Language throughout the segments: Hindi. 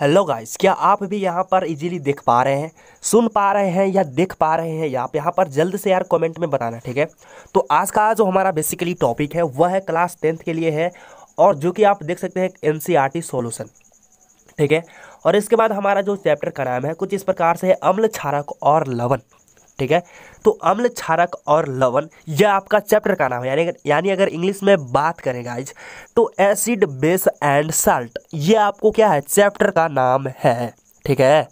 हेलो गाइस क्या आप भी यहाँ पर इजीली देख पा रहे हैं सुन पा रहे हैं या देख पा रहे हैं या आप यहाँ पर जल्द से यार कमेंट में बताना ठीक है तो आज का जो हमारा बेसिकली टॉपिक है वह है क्लास टेंथ के लिए है और जो कि आप देख सकते हैं एन सी सोल्यूशन ठीक है और इसके बाद हमारा जो चैप्टर का नाम है कुछ इस प्रकार से है अम्ल छारक और लवण ठीक है तो अम्ल क्षारक और लवण यह आपका चैप्टर का नाम है यानी यानी अगर इंग्लिश में बात करें गाइज तो एसिड बेस एंड साल्ट ये आपको क्या है चैप्टर का नाम है ठीक है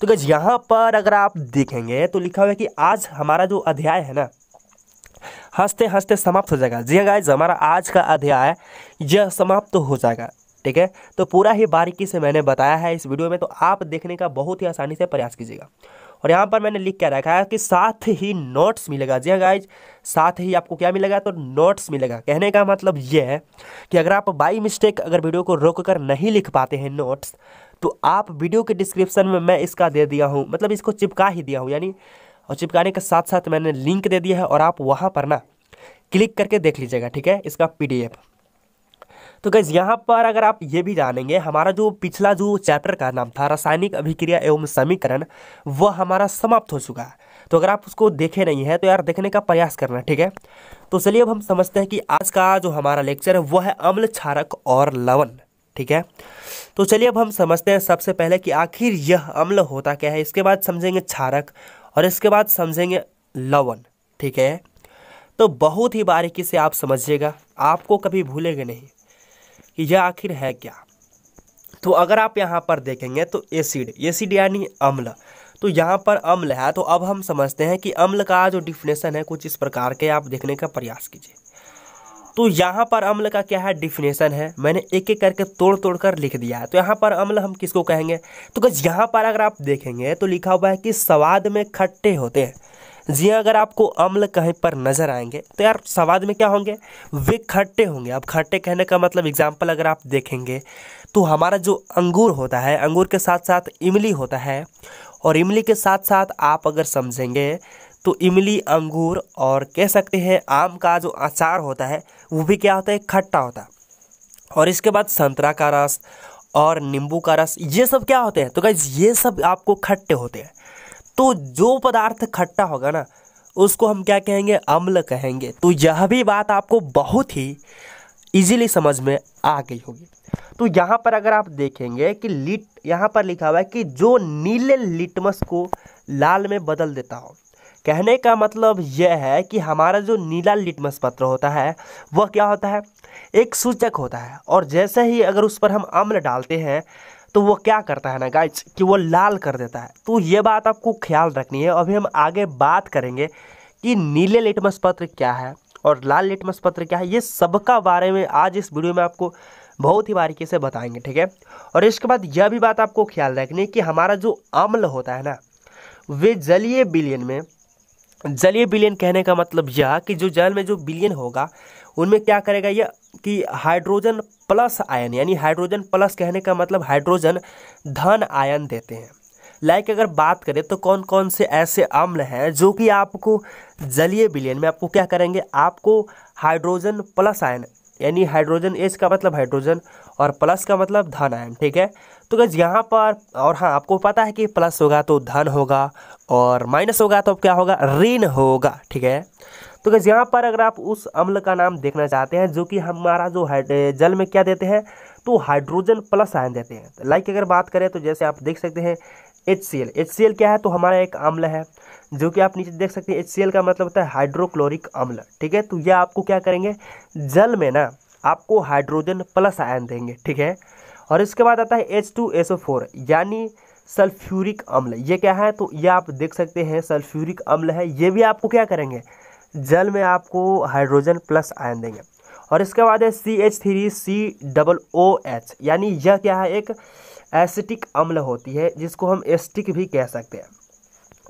तो गज यहाँ पर अगर आप देखेंगे तो लिखा हुआ है कि आज हमारा जो अध्याय है ना हंसते हंसते समाप्त हो जाएगा जी गाइज हाँ, हमारा आज का अध्याय यह समाप्त हो जाएगा ठीक है तो पूरा ही बारीकी से मैंने बताया है इस वीडियो में तो आप देखने का बहुत ही आसानी से प्रयास कीजिएगा और यहाँ पर मैंने लिख के रखा है कि साथ ही नोट्स मिलेगा जी हाँ गाइज साथ ही आपको क्या मिलेगा तो नोट्स मिलेगा कहने का मतलब ये है कि अगर आप बाई मिस्टेक अगर वीडियो को रोक कर नहीं लिख पाते हैं नोट्स तो आप वीडियो के डिस्क्रिप्शन में मैं इसका दे दिया हूँ मतलब इसको चिपका ही दिया हूँ यानी और चिपकाने के साथ साथ मैंने लिंक दे दिया है और आप वहाँ पर ना क्लिक करके देख लीजिएगा ठीक है इसका पीडीएफ तो गैस यहाँ पर अगर आप ये भी जानेंगे हमारा जो पिछला जो चैप्टर का नाम था रासायनिक अभिक्रिया एवं समीकरण वह हमारा समाप्त हो चुका है तो अगर आप उसको देखे नहीं है तो यार देखने का प्रयास करना ठीक है तो चलिए अब हम समझते हैं कि आज का जो हमारा लेक्चर है वह है अम्ल क्षारक और लवण ठीक है तो चलिए अब हम समझते हैं सबसे पहले कि आखिर यह अम्ल होता क्या है इसके बाद समझेंगे क्षारक और इसके बाद समझेंगे लवण ठीक है तो बहुत ही बारीकी से आप समझिएगा आपको कभी भूलेंगे नहीं कि यह आखिर है क्या तो अगर आप यहाँ पर देखेंगे तो एसिड एसिड यानी अम्ल तो यहाँ पर अम्ल है तो अब हम समझते हैं कि अम्ल का जो डिफिनेशन है कुछ इस प्रकार के आप देखने का प्रयास कीजिए तो यहाँ पर अम्ल का क्या है डिफिनेशन है मैंने एक एक करके तोड़ तोड़ कर लिख दिया है तो यहाँ पर अम्ल हम किसको कहेंगे तो यहाँ पर अगर आप देखेंगे तो लिखा हुआ है कि स्वाद में खट्टे होते हैं जी हाँ, अगर आपको अम्ल कहीं पर नज़र आएंगे तो यार स्वाद में क्या होंगे वे खट्टे होंगे अब खट्टे कहने का मतलब एग्जाम्पल अगर आप देखेंगे तो हमारा जो अंगूर होता है अंगूर के साथ साथ इमली होता है और इमली के साथ साथ आप अगर समझेंगे तो इमली अंगूर और कह सकते हैं आम का जो अचार होता है वो भी क्या होता है खट्टा होता है और इसके बाद संतरा का रस और नींबू का रस ये सब क्या होते हैं तो गाइज ये सब आपको खट्टे होते हैं तो जो पदार्थ खट्टा होगा ना उसको हम क्या कहेंगे अम्ल कहेंगे तो यह भी बात आपको बहुत ही इजीली समझ में आ गई होगी तो यहाँ पर अगर आप देखेंगे कि लिट यहाँ पर लिखा हुआ है कि जो नीले लिटमस को लाल में बदल देता हो कहने का मतलब यह है कि हमारा जो नीला लिटमस पत्र होता है वह क्या होता है एक सूचक होता है और जैसे ही अगर उस पर हम अम्ल डालते हैं तो वो क्या करता है ना गाइज कि वो लाल कर देता है तो ये बात आपको ख्याल रखनी है अभी हम आगे बात करेंगे कि नीले लिटमस पत्र क्या है और लाल लिटमस पत्र क्या है ये सबका बारे में आज इस वीडियो में आपको बहुत ही बारीकी से बताएंगे ठीक है और इसके बाद यह भी बात आपको ख्याल रखनी है कि हमारा जो अम्ल होता है ना वे जलीय बिलियन में जलीय बिलियन कहने का मतलब यह कि जो जल में जो बिलियन होगा उनमें क्या करेगा ये कि हाइड्रोजन प्लस आयन यानी हाइड्रोजन प्लस कहने का मतलब हाइड्रोजन धन आयन देते हैं लाइक अगर बात करें तो कौन कौन से ऐसे अम्ल हैं जो कि आपको जलीय विलयन में आपको क्या करेंगे आपको हाइड्रोजन प्लस आयन यानी हाइड्रोजन एच का मतलब हाइड्रोजन और प्लस का मतलब धन आयन ठीक है तो गज यहाँ पर और हाँ आपको पता है कि प्लस होगा तो धन होगा और माइनस होगा तो क्या होगा ऋण होगा ठीक है तो गैस यहाँ पर अगर आप उस अम्ल का नाम देखना चाहते हैं जो कि हमारा जो जल में क्या देते हैं तो हाइड्रोजन प्लस आयन देते हैं तो लाइक अगर बात करें तो जैसे आप देख सकते हैं H C L H C L क्या है तो हमारा एक अम्ल है जो कि आप नीचे देख सकते हैं एच सी एल का मतलब होता है हाइड्रोक्लोरिक अम्ल ठीक है तो यह आपको क्या करेंगे जल में ना आपको हाइड्रोजन प्लस आयन देंगे ठीक है और इसके बाद आता है H two S O four यानी सल्फ्यूरिक अम्ल ये क्या है तो ये आप देख सकते हैं सल्फ्यूरिक अम्ल है ये भी आपको क्या करेंगे जल में आपको हाइड्रोजन प्लस आयन देंगे और इसके बाद है C H three C double O H यानी यह क्या है एक एसिटिक अम्ल होती है जिसको हम एस्टिक भी कह सकते हैं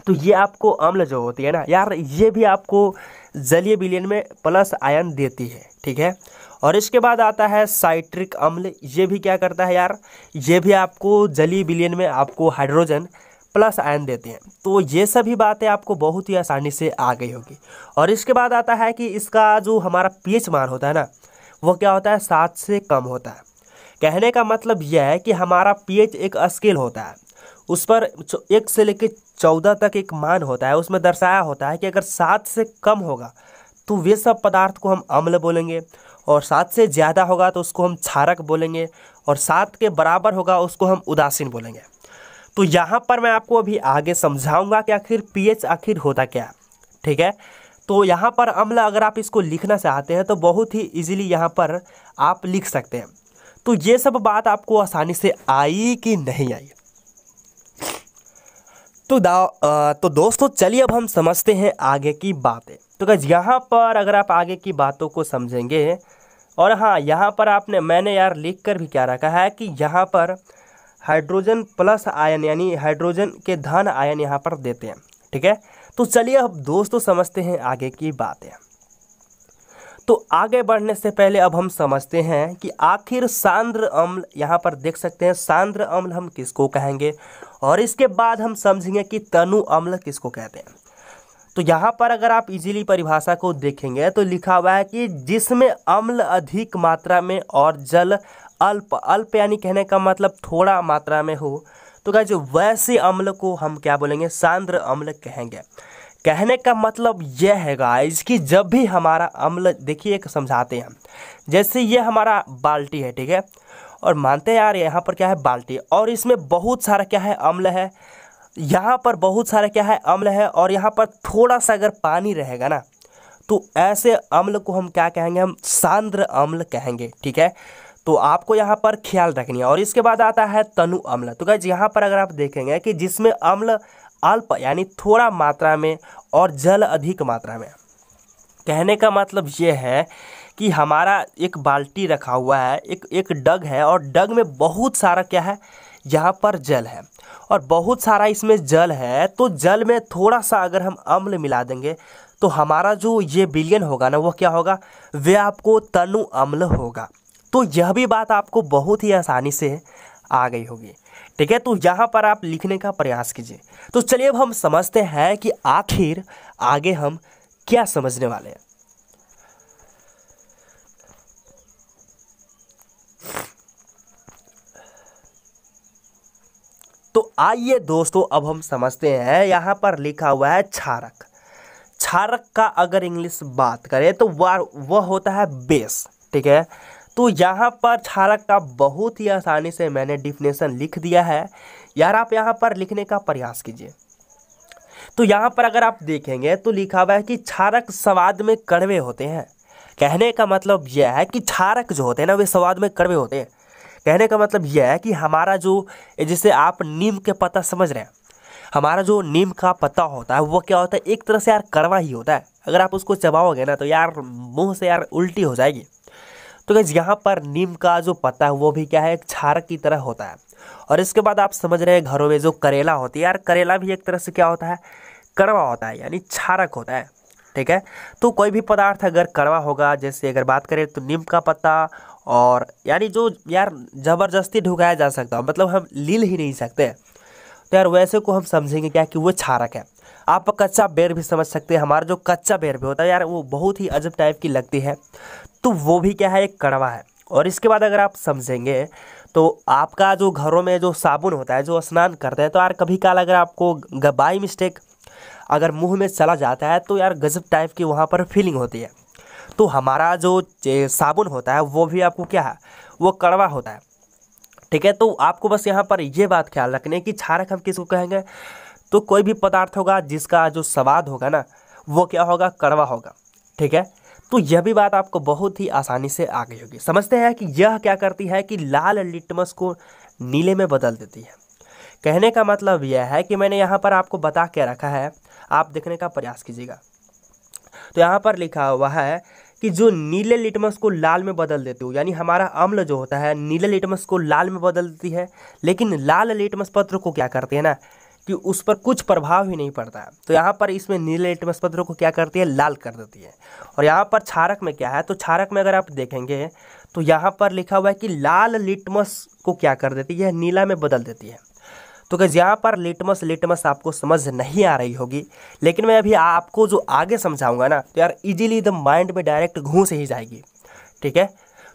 तो ये आपको अम्ल जो होती है ना यार ये भी आपको जलीय विलयन में प्लस आयन देती है ठीक है और इसके बाद आता है साइट्रिक अम्ल ये भी क्या करता है यार ये भी आपको जलीय विलयन में आपको हाइड्रोजन प्लस आयन देते हैं तो ये सभी बातें आपको बहुत ही आसानी से आ गई होगी और इसके बाद आता है कि इसका जो हमारा पीएच मान होता है ना वो क्या होता है सात से कम होता है कहने का मतलब यह है कि हमारा पीएच एक स्केल होता है उस पर एक से लेकर चौदह तक एक मान होता है उसमें दर्शाया होता है कि अगर सात से कम होगा तो वे सब पदार्थ को हम अम्ल बोलेंगे और सात से ज़्यादा होगा तो उसको हम क्षारक बोलेंगे और सात के बराबर होगा उसको हम उदासीन बोलेंगे तो यहाँ पर मैं आपको अभी आगे समझाऊंगा कि आखिर पीएच आखिर होता क्या ठीक है तो यहाँ पर अम्ल अगर आप इसको लिखना चाहते हैं तो बहुत ही इजीली यहाँ पर आप लिख सकते हैं तो ये सब बात आपको आसानी से आई कि नहीं आई तो आ, तो दोस्तों चलिए अब हम समझते हैं आगे की बातें तो क्या यहाँ पर अगर आप आगे की बातों को समझेंगे और हाँ यहाँ पर आपने मैंने यार लिख कर भी क्या रखा है कि यहाँ पर हाइड्रोजन प्लस आयन यानी हाइड्रोजन के धन आयन यहाँ पर देते हैं ठीक है तो चलिए अब दोस्तों समझते हैं आगे की बातें तो आगे बढ़ने से पहले अब हम समझते हैं कि आखिर सांद्र अम्ल यहाँ पर देख सकते हैं सांद्र अम्ल हम किसको कहेंगे और इसके बाद हम समझेंगे कि तनु अम्ल किसको कहते हैं तो यहाँ पर अगर आप इजीली परिभाषा को देखेंगे तो लिखा हुआ है कि जिसमें अम्ल अधिक मात्रा में और जल अल्प अल्प यानी कहने का मतलब थोड़ा मात्रा में हो तो क्या जो वैसे अम्ल को हम क्या बोलेंगे सांद्र अम्ल कहेंगे कहने का मतलब यह है गाइज कि जब भी हमारा अम्ल देखिए एक समझाते हैं जैसे ये हमारा बाल्टी है ठीक है और मानते हैं यार यहाँ पर क्या है बाल्टी और इसमें बहुत सारा क्या है अम्ल है यहाँ पर बहुत सारा क्या है अम्ल है और यहाँ पर थोड़ा सा अगर पानी रहेगा ना तो ऐसे अम्ल को हम क्या कहेंगे हम सांद्र अम्ल कहेंगे ठीक है तो आपको यहाँ पर ख्याल रखनी है और इसके बाद आता है तनु अम्ल तो गाइज यहाँ पर अगर आप देखेंगे कि जिसमें अम्ल अल्प यानी थोड़ा मात्रा में और जल अधिक मात्रा में कहने का मतलब ये है कि हमारा एक बाल्टी रखा हुआ है एक एक डग है और डग में बहुत सारा क्या है यहाँ पर जल है और बहुत सारा इसमें जल है तो जल में थोड़ा सा अगर हम अम्ल मिला देंगे तो हमारा जो ये बिलियन होगा ना वो क्या होगा वे आपको तनु अम्ल होगा तो यह भी बात आपको बहुत ही आसानी से आ गई होगी ठीक है तो यहाँ पर आप लिखने का प्रयास कीजिए तो चलिए अब हम समझते हैं कि आखिर आगे हम क्या समझने वाले हैं तो आइए दोस्तों अब हम समझते हैं यहाँ पर लिखा हुआ है क्षारक क्षारक का अगर इंग्लिश बात करें तो वह होता है बेस ठीक है तो यहाँ पर क्षारक का बहुत ही आसानी से मैंने डिफिनेशन लिख दिया है यार आप यहाँ पर लिखने का प्रयास कीजिए तो यहाँ पर अगर आप देखेंगे तो लिखा हुआ है कि क्षारक स्वाद में कड़वे होते हैं कहने का मतलब यह है कि क्षारक जो होते हैं ना वे स्वाद में कड़वे होते हैं कहने का मतलब यह है कि हमारा जो जिसे आप नीम के पत्ता समझ रहे हैं हमारा जो नीम का पत्ता होता है वो क्या होता है एक तरह से यार कड़वा ही होता है अगर आप उसको चबाओगे ना तो यार मुंह से यार उल्टी हो जाएगी तो गैस यहाँ पर नीम का जो पत्ता है वो भी क्या है एक क्षारक की तरह होता है और इसके बाद आप समझ रहे हैं घरों में जो करेला होती है यार करेला भी एक तरह से क्या होता है कड़वा होता है यानी क्षारक होता है ठीक है तो कोई भी पदार्थ अगर कड़वा होगा जैसे अगर बात करें तो नीम का पत्ता और यानी जो यार ज़बरदस्ती ढुकाया जा सकता है मतलब हम लील ही नहीं सकते तो यार वैसे को हम समझेंगे क्या कि वो छारक है आप कच्चा बेर भी समझ सकते हैं हमारा जो कच्चा बेर भी होता है यार वो बहुत ही अजब टाइप की लगती है तो वो भी क्या है एक कड़वा है और इसके बाद अगर आप समझेंगे तो आपका जो घरों में जो साबुन होता है जो स्नान करते हैं तो यार कभी काल अगर आपको बाई मिस्टेक अगर मुंह में चला जाता है तो यार गजब टाइप की वहाँ पर फीलिंग होती है तो हमारा जो साबुन होता है वो भी आपको क्या है वो कड़वा होता है ठीक है तो आपको बस यहाँ पर ये बात ख्याल रखने की छारक हम किसको कहेंगे तो कोई भी पदार्थ होगा जिसका जो स्वाद होगा ना वो क्या होगा कड़वा होगा ठीक है तो यह भी बात आपको बहुत ही आसानी से आ गई होगी समझते हैं कि यह क्या करती है कि लाल लिटमस को नीले में बदल देती है कहने का मतलब यह है कि मैंने यहाँ पर आपको बता के रखा है आप देखने का प्रयास कीजिएगा तो यहाँ पर लिखा हुआ है कि जो नीले लिटमस को लाल में बदल देती हो यानी हमारा अम्ल जो होता है नीले लिटमस को लाल में बदल देती है लेकिन लाल लिटमस पत्र को क्या करती है ना कि उस पर कुछ प्रभाव ही नहीं पड़ता तो यहाँ पर इसमें नीले लिटमस पत्र को क्या करती है लाल कर देती है और यहाँ पर छारक में क्या है तो छारक में अगर आप देखेंगे तो यहाँ पर लिखा हुआ है कि लाल लिटमस को क्या कर देती है नीला में बदल देती है तो क्या यहाँ पर लिटमस लिटमस आपको समझ नहीं आ रही होगी लेकिन मैं अभी आपको जो आगे समझाऊंगा ना तो यार इजीली एकदम माइंड में डायरेक्ट घूस ही जाएगी ठीक है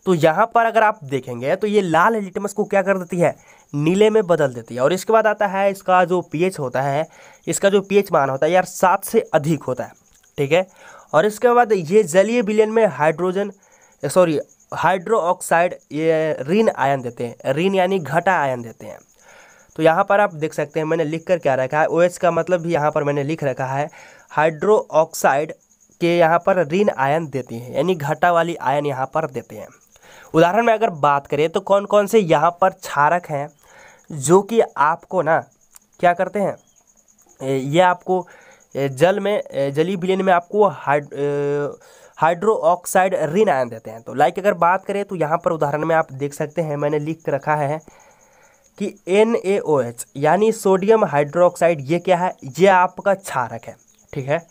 तो यहाँ पर अगर आप देखेंगे तो ये लाल लिटमस को क्या कर देती है नीले में बदल देती है और इसके बाद आता है इसका जो पीएच होता है इसका जो पीएच मान होता है यार सात से अधिक होता है ठीक है और इसके बाद ये जलीय बिलियन में हाइड्रोजन सॉरी हाइड्रो ऑक्साइड ये रिन आयन देते हैं रिन यानी घटा आयन देते हैं तो यहाँ पर आप देख सकते हैं मैंने लिख कर क्या रखा है ओ का मतलब भी यहाँ पर मैंने लिख रखा है हाइड्रो ऑक्साइड के यहाँ पर ऋण आयन देती हैं यानी घटा वाली आयन यहाँ पर देते हैं उदाहरण में अगर बात करें तो कौन कौन से यहाँ पर क्षारक हैं जो कि आपको ना क्या करते हैं ये आपको जल में जली बिलियन में आपको हाइड हाइड्रो ऑक्साइड रिन आयन देते हैं तो लाइक अगर बात करें तो यहाँ पर उदाहरण में आप देख सकते हैं मैंने लिख रखा है कि एन यानी सोडियम हाइड्रोक्साइड ये क्या है ये आपका क्षारक है ठीक है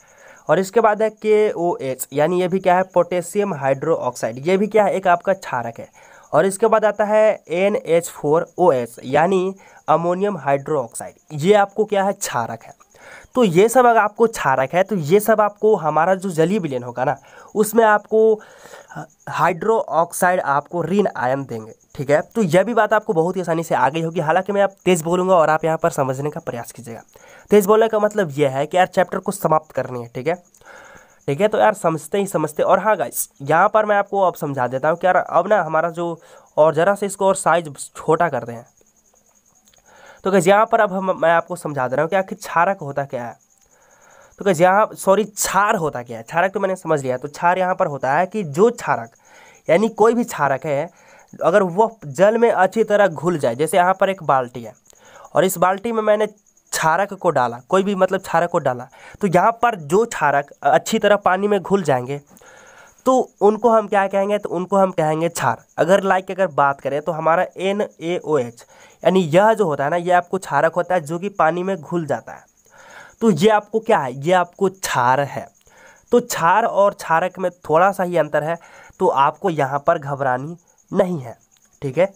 और इसके बाद है के ओ एच यानी ये भी क्या है पोटेशियम हाइड्रो ऑक्साइड ये भी क्या है एक आपका क्षारक है और इसके बाद आता है N H four O H यानी अमोनियम हाइड्रो ऑक्साइड ये आपको क्या है क्षारक है तो ये सब अगर आपको क्षारक है तो ये सब आपको हमारा जो जली विलयन होगा ना उसमें आपको हाइड्रो ऑक्साइड आपको ऋण आयन देंगे ठीक है तो यह भी बात आपको बहुत ही आसानी से आ गई होगी हालांकि मैं आप तेज़ बोलूंगा और आप यहाँ पर समझने का प्रयास कीजिएगा तेज़ बोलने का मतलब यह है कि यार चैप्टर को समाप्त करनी है ठीक है ठीक है तो यार समझते ही समझते और हाँ गाइस यहाँ पर मैं आपको अब समझा देता हूँ कि यार अब ना हमारा जो और ज़रा से इसको और साइज छोटा कर दें तो गैस यहाँ पर अब हम मैं आपको समझा दे रहा हूँ कि आखिर छारक होता क्या है तो गैस यहाँ सॉरी छार होता क्या है छारक तो मैंने समझ लिया तो छार यहाँ पर होता है कि जो छारक यानी कोई भी छारक है अगर वह जल में अच्छी तरह घुल जाए जैसे यहाँ पर एक बाल्टी है और इस बाल्टी में मैंने क्षारक को डाला कोई भी मतलब क्षारक को डाला तो यहाँ पर जो क्षारक अच्छी तरह पानी में घुल जाएंगे तो उनको हम क्या कहेंगे तो उनको हम कहेंगे छार अगर लाइक अगर बात करें तो हमारा एन ए ओ एच यानी यह जो होता है ना ये आपको क्षारक होता है जो कि पानी में घुल जाता है तो ये आपको क्या है ये आपको छार है तो छार और छारक में थोड़ा सा ही अंतर है तो आपको यहाँ पर घबरानी नहीं है ठीक है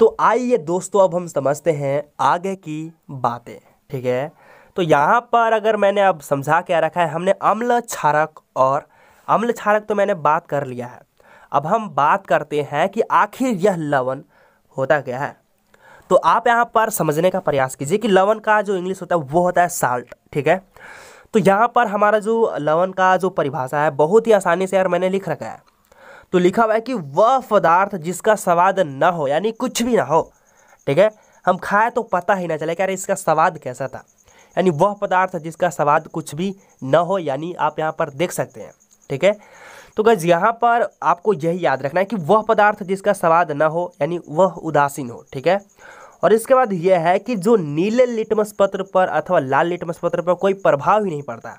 तो आइए दोस्तों अब हम समझते हैं आगे की बातें ठीक है तो यहाँ पर अगर मैंने अब समझा क्या रखा है हमने अम्ल क्षारक और अम्ल क्षारक तो मैंने बात कर लिया है अब हम बात करते हैं कि आखिर यह लवण होता क्या है तो आप यहाँ पर समझने का प्रयास कीजिए कि लवण का जो इंग्लिश होता है वो होता है साल्ट ठीक है तो यहाँ पर हमारा जो लवण का जो परिभाषा है बहुत ही आसानी से यार मैंने लिख रखा है तो लिखा हुआ है कि वह पदार्थ जिसका स्वाद न हो यानी कुछ भी ना हो ठीक है हम खाए तो पता ही ना चले कि अरे इसका स्वाद कैसा था यानी वह पदार्थ जिसका स्वाद कुछ भी न हो यानी आप यहाँ पर देख सकते हैं ठीक है तो गज यहाँ पर आपको यही याद रखना है कि वह पदार्थ जिसका स्वाद न हो यानी वह उदासीन हो ठीक है और इसके बाद यह है कि जो नीले लिटमस पत्र पर अथवा लाल लिटमस पत्र पर कोई प्रभाव ही नहीं पड़ता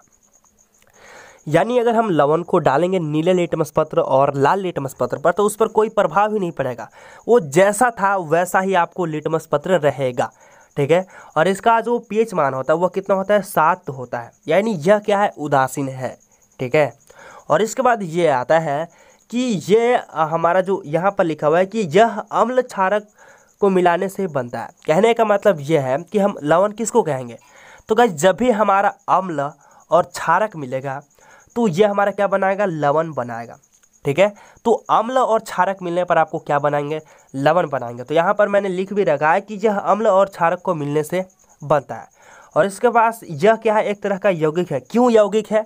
यानी अगर हम लवण को डालेंगे नीले लेटमस पत्र और लाल लेटमस पत्र पर तो उस पर कोई प्रभाव ही नहीं पड़ेगा वो जैसा था वैसा ही आपको लेटमस पत्र रहेगा ठीक है और इसका जो पीएच मान होता है वह कितना होता है सात होता है यानी यह क्या है उदासीन है ठीक है और इसके बाद ये आता है कि ये हमारा जो यहाँ पर लिखा हुआ है कि यह अम्ल क्षारक को मिलाने से बनता है कहने का मतलब यह है कि हम लवण किसको कहेंगे तो कहीं जब भी हमारा अम्ल और क्षारक मिलेगा तो ये हमारा क्या बनाएगा लवन बनाएगा ठीक है तो अम्ल और क्षारक मिलने पर आपको क्या बनाएंगे लवन बनाएंगे तो यहाँ पर मैंने लिख भी रखा है कि यह अम्ल और क्षारक को मिलने से बनता है और इसके पास यह क्या है एक तरह का यौगिक है क्यों यौगिक है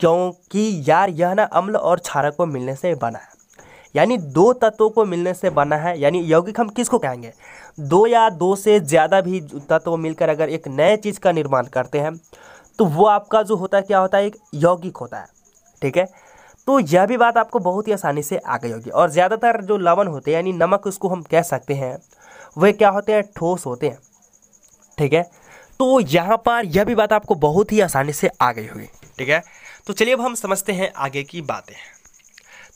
क्योंकि यार यह ना अम्ल और क्षारक को मिलने से बना है यानी दो तत्वों को मिलने से बना है यानी यौगिक हम किसको कहेंगे दो या दो से ज़्यादा भी तत्व मिलकर अगर एक नए चीज़ का निर्माण करते हैं तो वो आपका जो होता है क्या होता है एक यौगिक होता है ठीक है तो यह भी बात आपको बहुत ही आसानी से आ गई होगी और ज़्यादातर जो लवण होते हैं यानी नमक उसको हम कह सकते हैं वह क्या होते हैं ठोस होते हैं ठीक है तो यहाँ पर यह भी बात आपको बहुत ही आसानी से आ गई होगी ठीक है तो चलिए अब हम समझते हैं आगे की बातें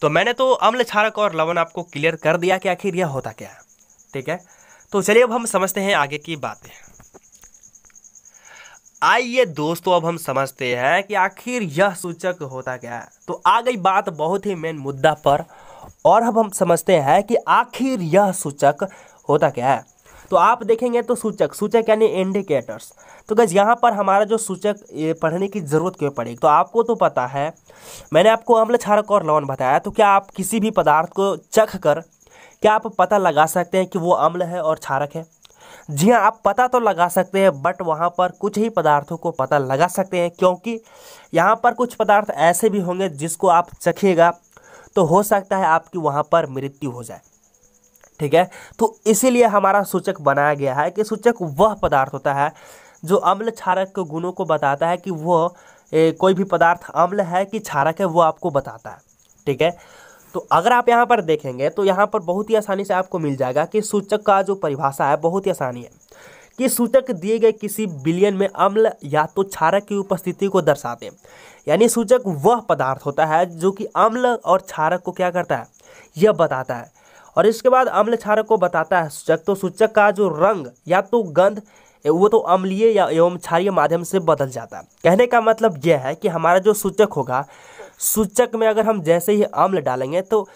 तो मैंने तो अम्ल क्षारक और लवण आपको क्लियर कर दिया कि आखिर यह होता क्या है ठीक है तो चलिए अब हम समझते हैं आगे की बातें आइए दोस्तों अब हम समझते हैं कि आखिर यह सूचक होता क्या है तो आ गई बात बहुत ही मेन मुद्दा पर और अब हम समझते हैं कि आखिर यह सूचक होता क्या है तो आप देखेंगे तो सूचक सूचक यानी इंडिकेटर्स तो गज यहाँ पर हमारा जो सूचक पढ़ने की ज़रूरत क्यों पड़ेगी तो आपको तो पता है मैंने आपको अम्ल क्षारक और लवण बताया तो क्या आप किसी भी पदार्थ को चख कर क्या आप पता लगा सकते हैं कि वो अम्ल है और क्षारक है जी हाँ आप पता तो लगा सकते हैं बट वहाँ पर कुछ ही पदार्थों को पता लगा सकते हैं क्योंकि यहाँ पर कुछ पदार्थ ऐसे भी होंगे जिसको आप चखेगा तो हो सकता है आपकी वहाँ पर मृत्यु हो जाए ठीक है तो इसीलिए हमारा सूचक बनाया गया है कि सूचक वह पदार्थ होता है जो अम्ल क्षारक के गुणों को बताता है कि वह कोई भी पदार्थ अम्ल है कि क्षारक है वो आपको बताता है ठीक है तो अगर आप यहाँ पर देखेंगे तो यहाँ पर बहुत ही आसानी से आपको मिल जाएगा कि सूचक का जो परिभाषा है बहुत ही आसानी है कि सूचक दिए गए किसी बिलियन में अम्ल या तो क्षारक की उपस्थिति को दर्शाते हैं यानी सूचक वह पदार्थ होता है जो कि अम्ल और क्षारक को क्या करता है यह बताता है और इसके बाद अम्ल क्षारक को बताता है सूचक तो सूचक का जो रंग या तो गंध वो तो अम्लीय या एवं क्षारीय माध्यम से बदल जाता है कहने का मतलब यह है कि हमारा जो सूचक होगा सूचक में अगर हम जैसे ही अम्ल डालेंगे तो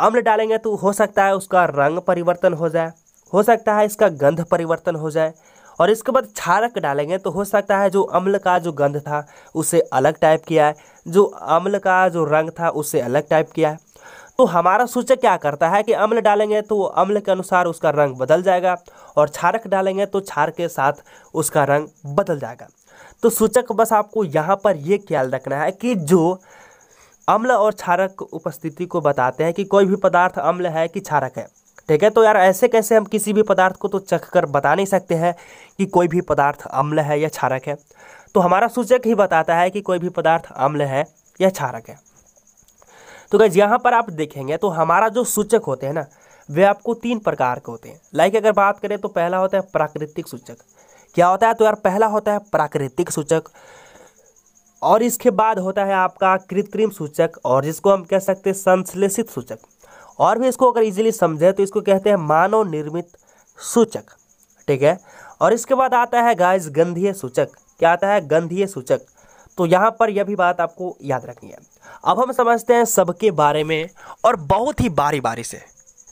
अम्ल डालेंगे तो हो सकता है उसका रंग परिवर्तन हो जाए हो सकता है इसका गंध परिवर्तन हो जाए और इसके बाद क्षारक डालेंगे तो हो सकता है जो अम्ल का जो गंध था उसे अलग टाइप किया है जो अम्ल का जो रंग था उससे अलग टाइप किया है तो हमारा सूचक क्या करता है कि अम्ल डालेंगे तो अम्ल के अनुसार उसका रंग बदल जाएगा और क्षारक डालेंगे तो क्षार के साथ उसका रंग बदल जाएगा तो सूचक बस आपको यहाँ पर ये ख्याल रखना है कि जो अम्ल और क्षारक उपस्थिति को बताते हैं कि कोई भी पदार्थ अम्ल है कि क्षारक है ठीक है तो यार ऐसे कैसे हम किसी भी पदार्थ को तो चख कर बता नहीं सकते हैं कि कोई भी पदार्थ अम्ल है या क्षारक है तो हमारा सूचक ही बताता है कि कोई भी पदार्थ अम्ल है या क्षारक है तो गैज यहाँ पर आप देखेंगे तो हमारा जो सूचक होते हैं ना वे आपको तीन प्रकार के होते हैं लाइक अगर बात करें तो पहला होता है प्राकृतिक सूचक क्या होता है तो यार पहला होता है प्राकृतिक सूचक और इसके बाद होता है आपका कृत्रिम सूचक और जिसको हम कह सकते हैं संश्लेषित सूचक और भी इसको अगर इजीली समझे तो इसको कहते हैं मानव निर्मित सूचक ठीक है और इसके बाद आता है गाइस गंधीय सूचक क्या आता है गंधीय सूचक तो यहाँ पर यह भी बात आपको याद रखनी है अब हम समझते हैं सबके बारे में और बहुत ही बारी बारी से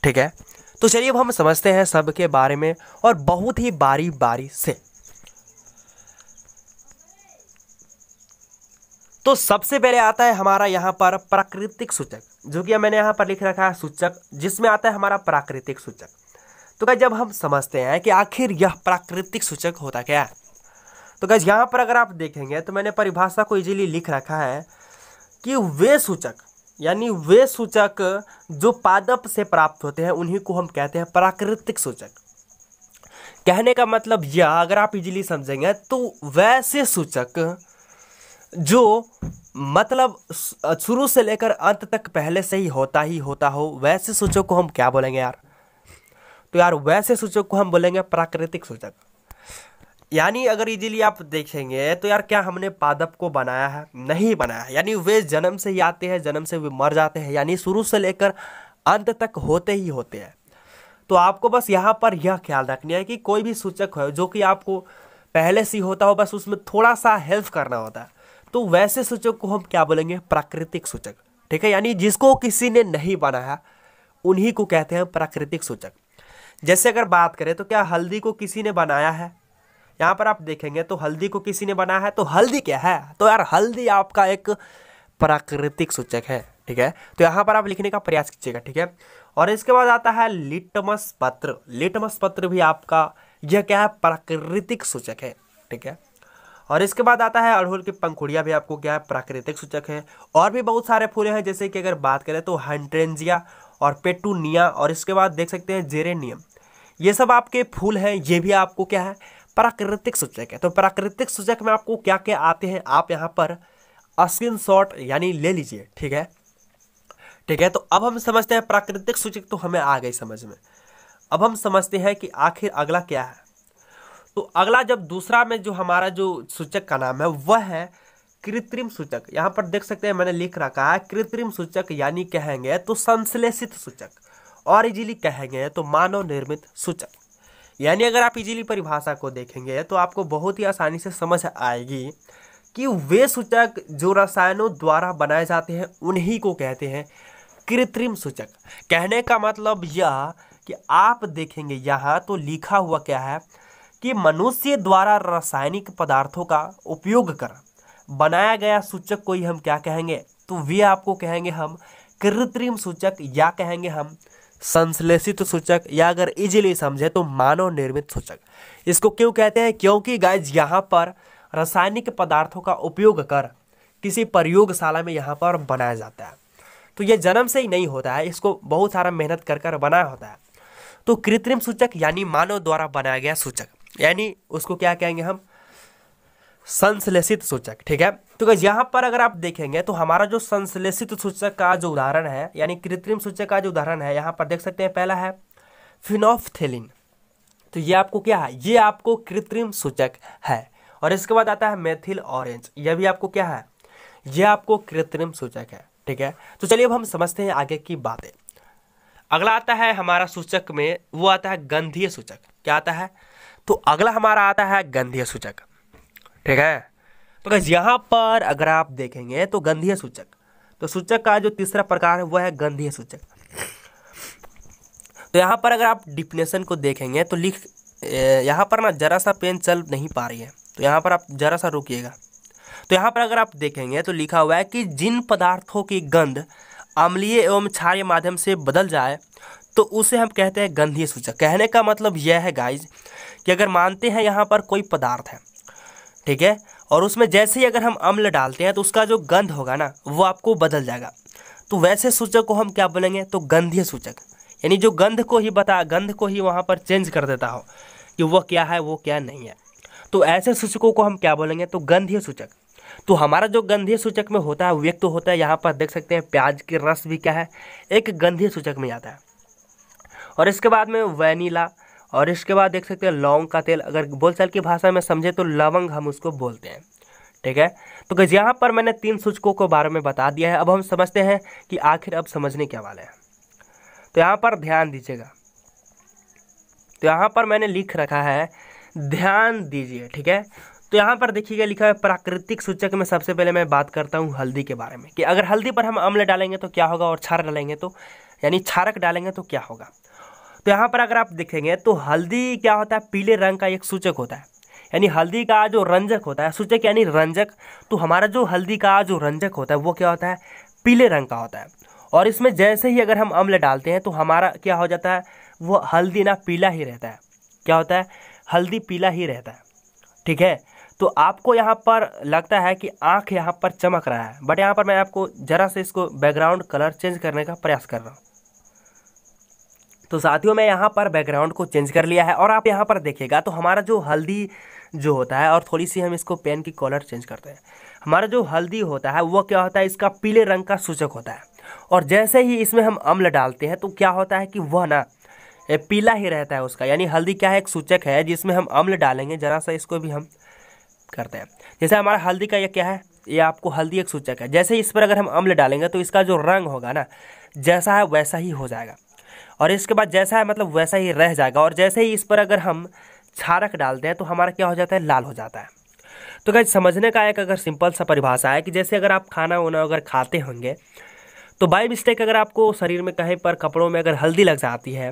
ठीक है तो चलिए अब हम समझते हैं सबके बारे में और बहुत ही बारी बारी से तो सबसे पहले आता है हमारा यहाँ पर प्राकृतिक सूचक जो कि मैंने यहाँ पर लिख रखा है सूचक जिसमें आता है हमारा प्राकृतिक सूचक तो क्या जब हम समझते हैं कि आखिर यह प्राकृतिक सूचक होता क्या है तो क्या यहाँ पर अगर आप देखेंगे तो मैंने परिभाषा को इजीली लिख रखा है कि वे सूचक यानी वे सूचक जो पादप से प्राप्त होते हैं उन्हीं को हम कहते हैं प्राकृतिक सूचक कहने का मतलब यह अगर आप इजीली समझेंगे तो वैसे सूचक जो मतलब शुरू से लेकर अंत तक पहले से ही होता ही होता हो वैसे सूचक को हम क्या बोलेंगे यार तो यार वैसे सूचक को हम बोलेंगे प्राकृतिक सूचक यानी अगर इजीली आप देखेंगे तो यार क्या हमने पादप को बनाया है नहीं बनाया है यानी वे जन्म से ही आते हैं जन्म से वे मर जाते हैं यानी शुरू से लेकर अंत तक होते ही होते हैं तो आपको बस यहाँ पर यह ख्याल रखना है कि कोई भी सूचक हो जो कि आपको पहले से होता हो बस उसमें थोड़ा सा हेल्प करना होता है तो वैसे सूचक को हम क्या बोलेंगे प्राकृतिक सूचक ठीक है यानी जिसको किसी ने नहीं बनाया उन्हीं को कहते हैं प्राकृतिक सूचक जैसे अगर बात करें तो क्या हल्दी को किसी ने बनाया है यहाँ पर आप देखेंगे तो हल्दी को किसी ने बनाया है तो हल्दी क्या है तो यार हल्दी आपका एक प्राकृतिक सूचक है ठीक है तो यहाँ पर आप लिखने का प्रयास कीजिएगा ठीक है और इसके बाद आता है लिटमस पत्र लिटमस पत्र भी आपका यह क्या है प्राकृतिक सूचक है ठीक है और इसके बाद आता है अड़हुल की पंखुड़िया भी आपको क्या है प्राकृतिक सूचक है और भी बहुत सारे फूल हैं जैसे कि अगर बात करें तो हंट्रेंजिया और पेटूनिया और इसके बाद देख सकते हैं जेरेनियम ये सब आपके फूल हैं ये भी आपको क्या है प्राकृतिक सूचक है तो प्राकृतिक सूचक में आपको क्या क्या आते हैं आप यहाँ पर स्क्रीन शॉट यानी ले लीजिए ठीक है ठीक है तो अब हम समझते हैं प्राकृतिक सूचक तो हमें आ गई समझ में अब हम समझते हैं कि आखिर अगला क्या है तो अगला जब दूसरा में जो हमारा जो सूचक का नाम है वह है कृत्रिम सूचक यहाँ पर देख सकते हैं मैंने लिख रखा है कृत्रिम सूचक यानी कहेंगे तो संश्लेषित सूचक और इजीली कहेंगे तो मानव निर्मित सूचक यानी अगर आप इजीली परिभाषा को देखेंगे तो आपको बहुत ही आसानी से समझ आएगी कि वे सूचक जो रसायनों द्वारा बनाए जाते हैं उन्हीं को कहते हैं कृत्रिम सूचक कहने का मतलब यह कि आप देखेंगे यहाँ तो लिखा हुआ क्या है कि मनुष्य द्वारा रासायनिक पदार्थों का उपयोग कर बनाया गया सूचक को ही हम क्या कहेंगे तो वे आपको कहेंगे हम कृत्रिम सूचक या कहेंगे हम संश्लेषित सूचक या अगर इजीली समझे तो मानव निर्मित सूचक इसको क्यों कहते हैं क्योंकि गाइज यहाँ पर रासायनिक पदार्थों का उपयोग कर किसी प्रयोगशाला में यहाँ पर बनाया जाता है तो ये जन्म से ही नहीं होता है इसको बहुत सारा मेहनत कर कर बनाया होता है तो कृत्रिम सूचक यानी मानव द्वारा बनाया गया सूचक यानी उसको क्या कहेंगे हम संश्लेषित सूचक ठीक है तो यहाँ पर अगर आप देखेंगे तो हमारा जो संश्लेषित सूचक का जो उदाहरण है यानी कृत्रिम सूचक का जो उदाहरण है यहाँ पर देख सकते हैं पहला है फिनोफथेलिन तो ये आपको क्या है ये आपको कृत्रिम सूचक है और इसके बाद आता है मेथिल ऑरेंज यह भी आपको क्या है यह आपको कृत्रिम सूचक है ठीक है तो चलिए अब हम समझते हैं आगे की बातें अगला आता है हमारा सूचक में वो आता है गंधीय सूचक क्या आता है तो अगला हमारा आता है गंधीय सूचक ठीक है तो गैस यहाँ पर अगर आप देखेंगे तो गंधीय सूचक तो सूचक का जो तीसरा प्रकार है वह है गंधीय सूचक तो यहाँ पर अगर आप डिफिनेशन को देखेंगे तो लिख यहाँ पर ना जरा सा पेन चल नहीं पा रही है तो यहाँ पर आप जरा सा रुकिएगा तो यहाँ पर अगर आप देखेंगे तो लिखा हुआ है कि जिन पदार्थों की गंध अम्लीय एवं क्षार्य माध्यम से बदल जाए तो उसे हम कहते हैं गंधीय सूचक कहने का मतलब यह है गाइज कि अगर मानते हैं यहाँ पर कोई पदार्थ है ठीक है और उसमें जैसे ही अगर हम अम्ल डालते हैं तो उसका जो गंध होगा ना वो आपको बदल जाएगा तो वैसे सूचक को हम क्या बोलेंगे तो गंधीय सूचक यानी जो गंध को ही बता गंध को ही वहाँ पर चेंज कर देता हो कि वह क्या है वो क्या नहीं है तो ऐसे सूचकों को हम क्या बोलेंगे तो गंधीय सूचक तो हमारा जो गंधीय सूचक में होता है व्यक्त होता है यहाँ पर देख सकते हैं प्याज के रस भी क्या है एक गंधीय सूचक में आता है और इसके बाद में वैनिला और इसके बाद देख सकते हैं लौंग का तेल अगर बोलचाल की भाषा में समझे तो लवंग हम उसको बोलते हैं ठीक है तो यहाँ पर मैंने तीन सूचकों के बारे में बता दिया है अब हम समझते हैं कि आखिर अब समझने क्या वाले हैं तो यहाँ पर ध्यान दीजिएगा तो यहाँ पर मैंने लिख रखा है ध्यान दीजिए ठीक है तो यहाँ पर देखिएगा लिखा है प्राकृतिक सूचक में सबसे पहले मैं बात करता हूँ हल्दी के बारे में कि अगर हल्दी पर हम अम्ल डालेंगे तो क्या होगा और छार डालेंगे तो यानी छारक डालेंगे तो क्या होगा तो यहाँ पर अगर आप देखेंगे तो हल्दी क्या होता है पीले रंग का एक सूचक होता है यानी हल्दी का जो रंजक होता है सूचक यानी रंजक तो हमारा जो हल्दी का जो रंजक होता है वो क्या होता है पीले रंग का होता है और इसमें जैसे ही अगर हम अम्ल डालते हैं तो हमारा क्या हो जाता है वो हल्दी ना पीला ही रहता है क्या होता है हल्दी पीला ही रहता है ठीक है तो आपको यहाँ पर लगता है कि आँख यहाँ पर चमक रहा है बट यहाँ पर मैं आपको ज़रा से इसको बैकग्राउंड कलर चेंज करने का प्रयास कर रहा हूँ तो साथियों मैं यहाँ पर बैकग्राउंड को चेंज कर लिया है और आप यहाँ पर देखेगा तो हमारा जो हल्दी जो होता है और थोड़ी सी हम इसको पेन की कॉलर चेंज करते हैं हमारा जो हल्दी होता है वो क्या होता है इसका पीले रंग का सूचक होता है और जैसे ही इसमें हम अम्ल डालते हैं तो क्या होता है कि वह ना पीला ही रहता है उसका यानी हल्दी क्या है एक सूचक है जिसमें हम अम्ल डालेंगे ज़रा सा इसको भी हम करते हैं जैसे हमारा हल्दी का यह क्या है ये आपको हल्दी एक सूचक है जैसे इस पर अगर हम अम्ल डालेंगे तो इसका जो रंग होगा ना जैसा है वैसा ही हो जाएगा और इसके बाद जैसा है मतलब वैसा ही रह जाएगा और जैसे ही इस पर अगर हम छारक डालते हैं तो हमारा क्या हो जाता है लाल हो जाता है तो क्या समझने का एक अगर सिंपल सा परिभाषा है कि जैसे अगर आप खाना वाना अगर खाते होंगे तो बाई मिस्टेक अगर आपको शरीर में कहीं पर कपड़ों में अगर हल्दी लग जाती है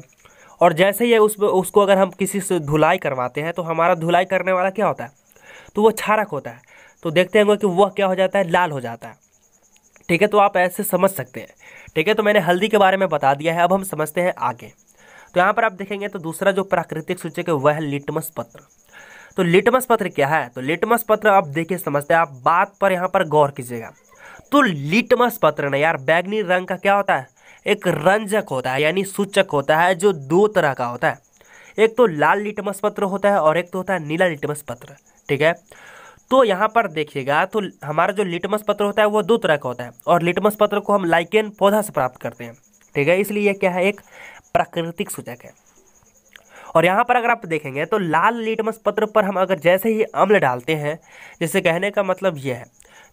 और जैसे ही उस उसको अगर हम किसी से धुलाई करवाते हैं तो हमारा धुलाई करने वाला क्या होता है तो वो छारक होता है तो देखते होंगे कि वह क्या हो जाता है लाल हो जाता है ठीक है तो आप ऐसे समझ सकते हैं ठीक है तो मैंने हल्दी के बारे में बता दिया है अब हम समझते हैं आगे तो यहाँ पर आप देखेंगे तो दूसरा जो प्राकृतिक सूचक है वह है लिटमस पत्र तो लिटमस पत्र क्या है तो लिटमस पत्र आप देखिए समझते हैं आप बात पर यहाँ पर गौर कीजिएगा तो लिटमस पत्र ना यार बैगनी रंग का क्या होता है एक रंजक होता है यानी सूचक होता है जो दो तरह का होता है एक तो लाल लिटमस पत्र होता है और एक तो होता है नीला लिटमस पत्र ठीक है तो यहाँ पर देखिएगा तो हमारा जो लिटमस पत्र होता है वो दो तरह का होता है और लिटमस पत्र को हम लाइकेन पौधा से प्राप्त करते हैं ठीक है इसलिए यह क्या है एक प्राकृतिक सूचक है और यहाँ पर अगर आप देखेंगे तो लाल लिटमस पत्र पर हम अगर जैसे ही अम्ल डालते हैं जैसे कहने का मतलब यह है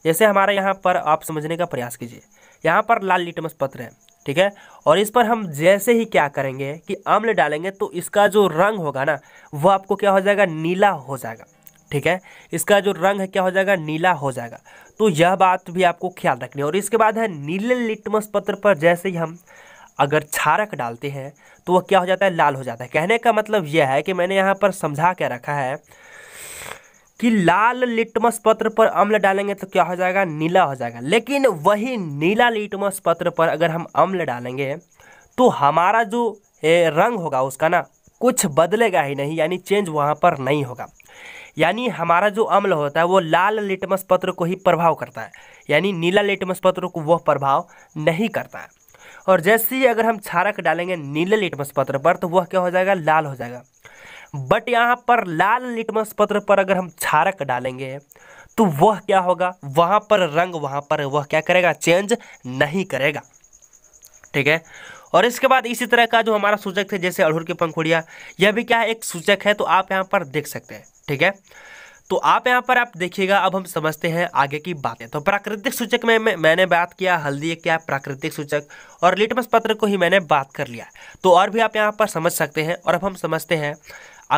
जैसे हमारे यहाँ पर आप समझने का प्रयास कीजिए यहाँ पर लाल लिटमस पत्र है ठीक है और इस पर हम जैसे ही क्या करेंगे कि अम्ल डालेंगे तो इसका जो रंग होगा ना वो आपको क्या हो जाएगा नीला हो जाएगा ठीक है इसका जो रंग है क्या हो जाएगा नीला हो जाएगा तो यह बात भी आपको ख्याल रखनी है और इसके बाद है नीले लिटमस पत्र पर जैसे ही हम अगर छारक डालते हैं तो वह क्या हो जाता है लाल हो जाता है कहने का मतलब यह है कि मैंने यहाँ पर समझा के रखा है कि लाल लिटमस पत्र पर अम्ल डालेंगे तो क्या हो जाएगा नीला हो जाएगा लेकिन वही नीला लिटमस पत्र पर अगर हम अम्ल डालेंगे तो हमारा जो रंग होगा उसका ना कुछ बदलेगा ही नहीं यानी चेंज वहाँ पर नहीं होगा यानी हमारा जो अम्ल होता है वो लाल लिटमस पत्र को ही प्रभाव करता है यानी नीला लिटमस पत्र को वह प्रभाव नहीं करता है और जैसे ही अगर हम क्षारक डालेंगे नीले लिटमस पत्र पर तो वह क्या हो जाएगा लाल हो जाएगा बट यहाँ पर लाल लिटमस पत्र पर अगर हम क्षारक डालेंगे तो वह क्या होगा वहाँ पर रंग वहाँ पर वह क्या करेगा चेंज नहीं करेगा ठीक है और इसके बाद इसी तरह का जो हमारा सूचक थे जैसे अड़हुल की पंखुड़िया यह भी क्या है एक सूचक है तो आप यहाँ पर देख सकते हैं ठीक है तो आप यहाँ पर आप देखिएगा अब हम समझते हैं आगे की बातें तो प्राकृतिक सूचक में मैंने बात किया हल्दी क्या प्राकृतिक सूचक और लिटमस पत्र को ही मैंने बात कर लिया तो और भी आप यहाँ पर समझ सकते हैं और अब हम समझते हैं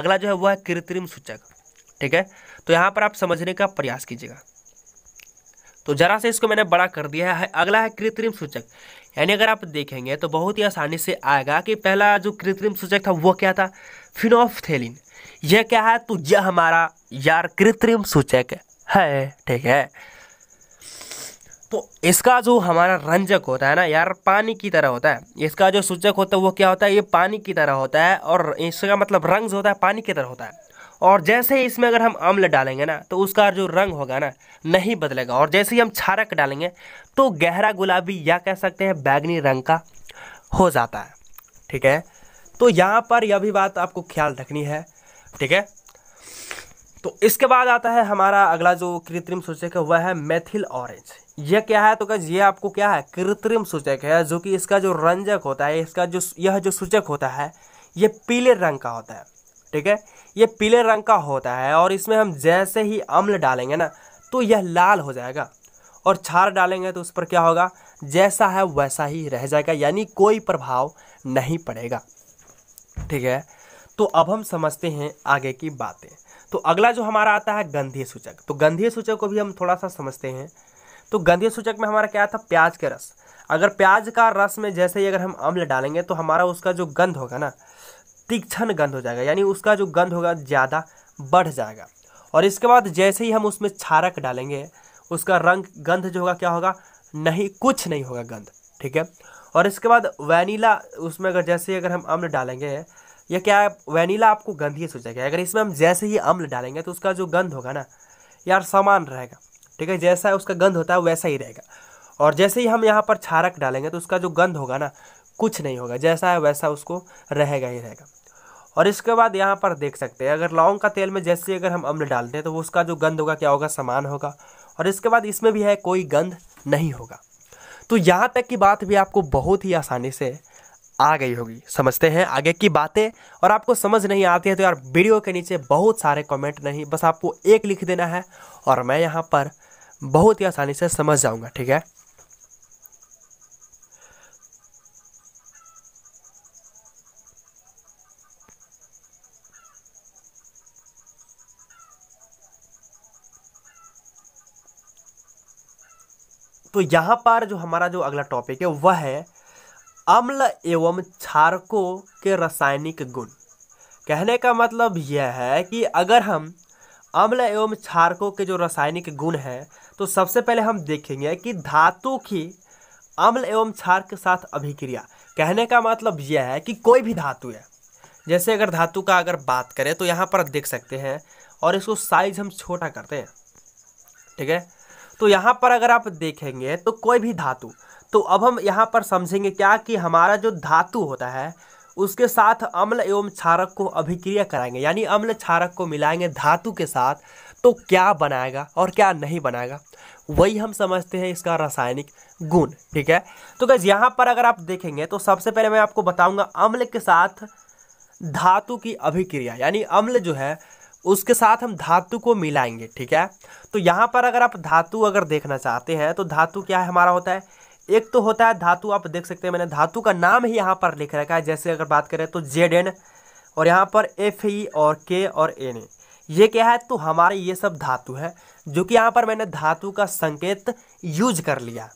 अगला जो है वह है कृत्रिम सूचक ठीक है तो यहाँ पर आप समझने का प्रयास कीजिएगा तो जरा से इसको मैंने बड़ा कर दिया है अगला है कृत्रिम सूचक यानी अगर आप देखेंगे तो बहुत ही आसानी से आएगा कि पहला जो कृत्रिम सूचक था वो क्या था फिनोफथेलिन यह क्या है तो यह हमारा यार कृत्रिम सूचक है ठीक है तो इसका जो हमारा रंजक होता है ना यार पानी की तरह होता है इसका जो सूचक होता है वो क्या होता है ये पानी की तरह होता है और इसका मतलब रंग होता है पानी की तरह होता है और जैसे ही इसमें अगर हम अम्ल डालेंगे ना तो उसका जो रंग होगा ना नहीं बदलेगा और जैसे ही हम क्षारक डालेंगे तो गहरा गुलाबी या कह सकते हैं बैगनी रंग का हो जाता है ठीक है तो यहाँ पर यह भी बात आपको ख्याल रखनी है ठीक है तो इसके बाद आता है हमारा अगला जो कृत्रिम सूचक है वह है मेथिल ऑरेंज यह क्या है तो क्या ये आपको क्या है कृत्रिम सूचक है जो कि इसका जो रंजक होता है इसका जो यह जो सूचक होता है ये पीले रंग का होता है ठीक है ये पीले रंग का होता है और इसमें हम जैसे ही अम्ल डालेंगे ना तो यह लाल हो जाएगा और छार डालेंगे तो उस पर क्या होगा जैसा है वैसा ही रह जाएगा यानी कोई प्रभाव नहीं पड़ेगा ठीक है तो अब हम समझते हैं आगे की बातें तो अगला जो हमारा आता है गंधीय सूचक तो गंधीय सूचक को भी हम थोड़ा सा समझते हैं तो गंधीय सूचक में हमारा क्या था प्याज के रस अगर प्याज का रस में जैसे ही अगर हम अम्ल डालेंगे तो हमारा उसका जो गंध होगा ना तीक्षण गंध हो जाएगा यानी उसका जो गंध होगा ज़्यादा बढ़ जाएगा और इसके बाद जैसे ही हम उसमें छारक डालेंगे उसका रंग गंध जो होगा क्या होगा नहीं कुछ नहीं होगा गंध ठीक है और इसके बाद वैनिला उसमें अगर जैसे ही अगर हम अम्ल डालेंगे या क्या है वैनिला आपको गंध ही सोचेगा अगर इसमें हम जैसे ही अम्ल डालेंगे तो उसका जो गंध होगा ना यार समान रहेगा ठीक है जैसा उसका गंध होता है वैसा ही रहेगा और जैसे ही हम यहाँ पर छारक डालेंगे तो उसका जो गंध होगा ना कुछ नहीं होगा जैसा है वैसा उसको रहेगा ही रहेगा और इसके बाद यहाँ पर देख सकते हैं अगर लौंग का तेल में जैसे अगर हम अम्ल डालते हैं तो उसका जो गंध होगा क्या होगा समान होगा और इसके बाद इसमें भी है कोई गंध नहीं होगा तो यहाँ तक की बात भी आपको बहुत ही आसानी से आ गई होगी समझते हैं आगे की बातें और आपको समझ नहीं आती है तो यार वीडियो के नीचे बहुत सारे कमेंट नहीं बस आपको एक लिख देना है और मैं यहाँ पर बहुत ही आसानी से समझ जाऊँगा ठीक है तो यहाँ पर जो हमारा जो अगला टॉपिक है वह है अम्ल एवं क्षारकों के रासायनिक गुण कहने का मतलब यह है कि अगर हम अम्ल एवं क्षारकों के जो रासायनिक गुण हैं तो सबसे पहले हम देखेंगे कि धातु की अम्ल एवं क्षार के साथ अभिक्रिया कहने का मतलब यह है कि कोई भी धातु है जैसे अगर धातु का अगर बात करें तो यहाँ पर देख सकते हैं और इसको साइज हम छोटा करते हैं ठीक है तो यहाँ पर अगर आप देखेंगे तो कोई भी धातु तो अब हम यहाँ पर समझेंगे क्या कि हमारा जो धातु होता है उसके साथ अम्ल एवं क्षारक को अभिक्रिया कराएंगे यानी अम्ल क्षारक को मिलाएंगे धातु के साथ तो क्या बनाएगा और क्या नहीं बनाएगा वही हम समझते हैं इसका रासायनिक गुण ठीक है तो गैस यहाँ पर अगर आप देखेंगे तो सबसे पहले मैं आपको बताऊंगा अम्ल के साथ धातु की अभिक्रिया यानी अम्ल जो है उसके साथ हम धातु को मिलाएंगे ठीक है तो यहाँ पर अगर आप धातु अगर देखना चाहते हैं तो धातु क्या है हमारा होता है एक तो होता है धातु आप देख सकते हैं मैंने धातु का नाम ही यहाँ पर लिख रखा है जैसे अगर बात करें तो जेड एन और यहाँ पर एफ ई और के और एन ए ये क्या है तो हमारे ये सब धातु है जो कि यहाँ पर मैंने धातु का संकेत यूज कर लिया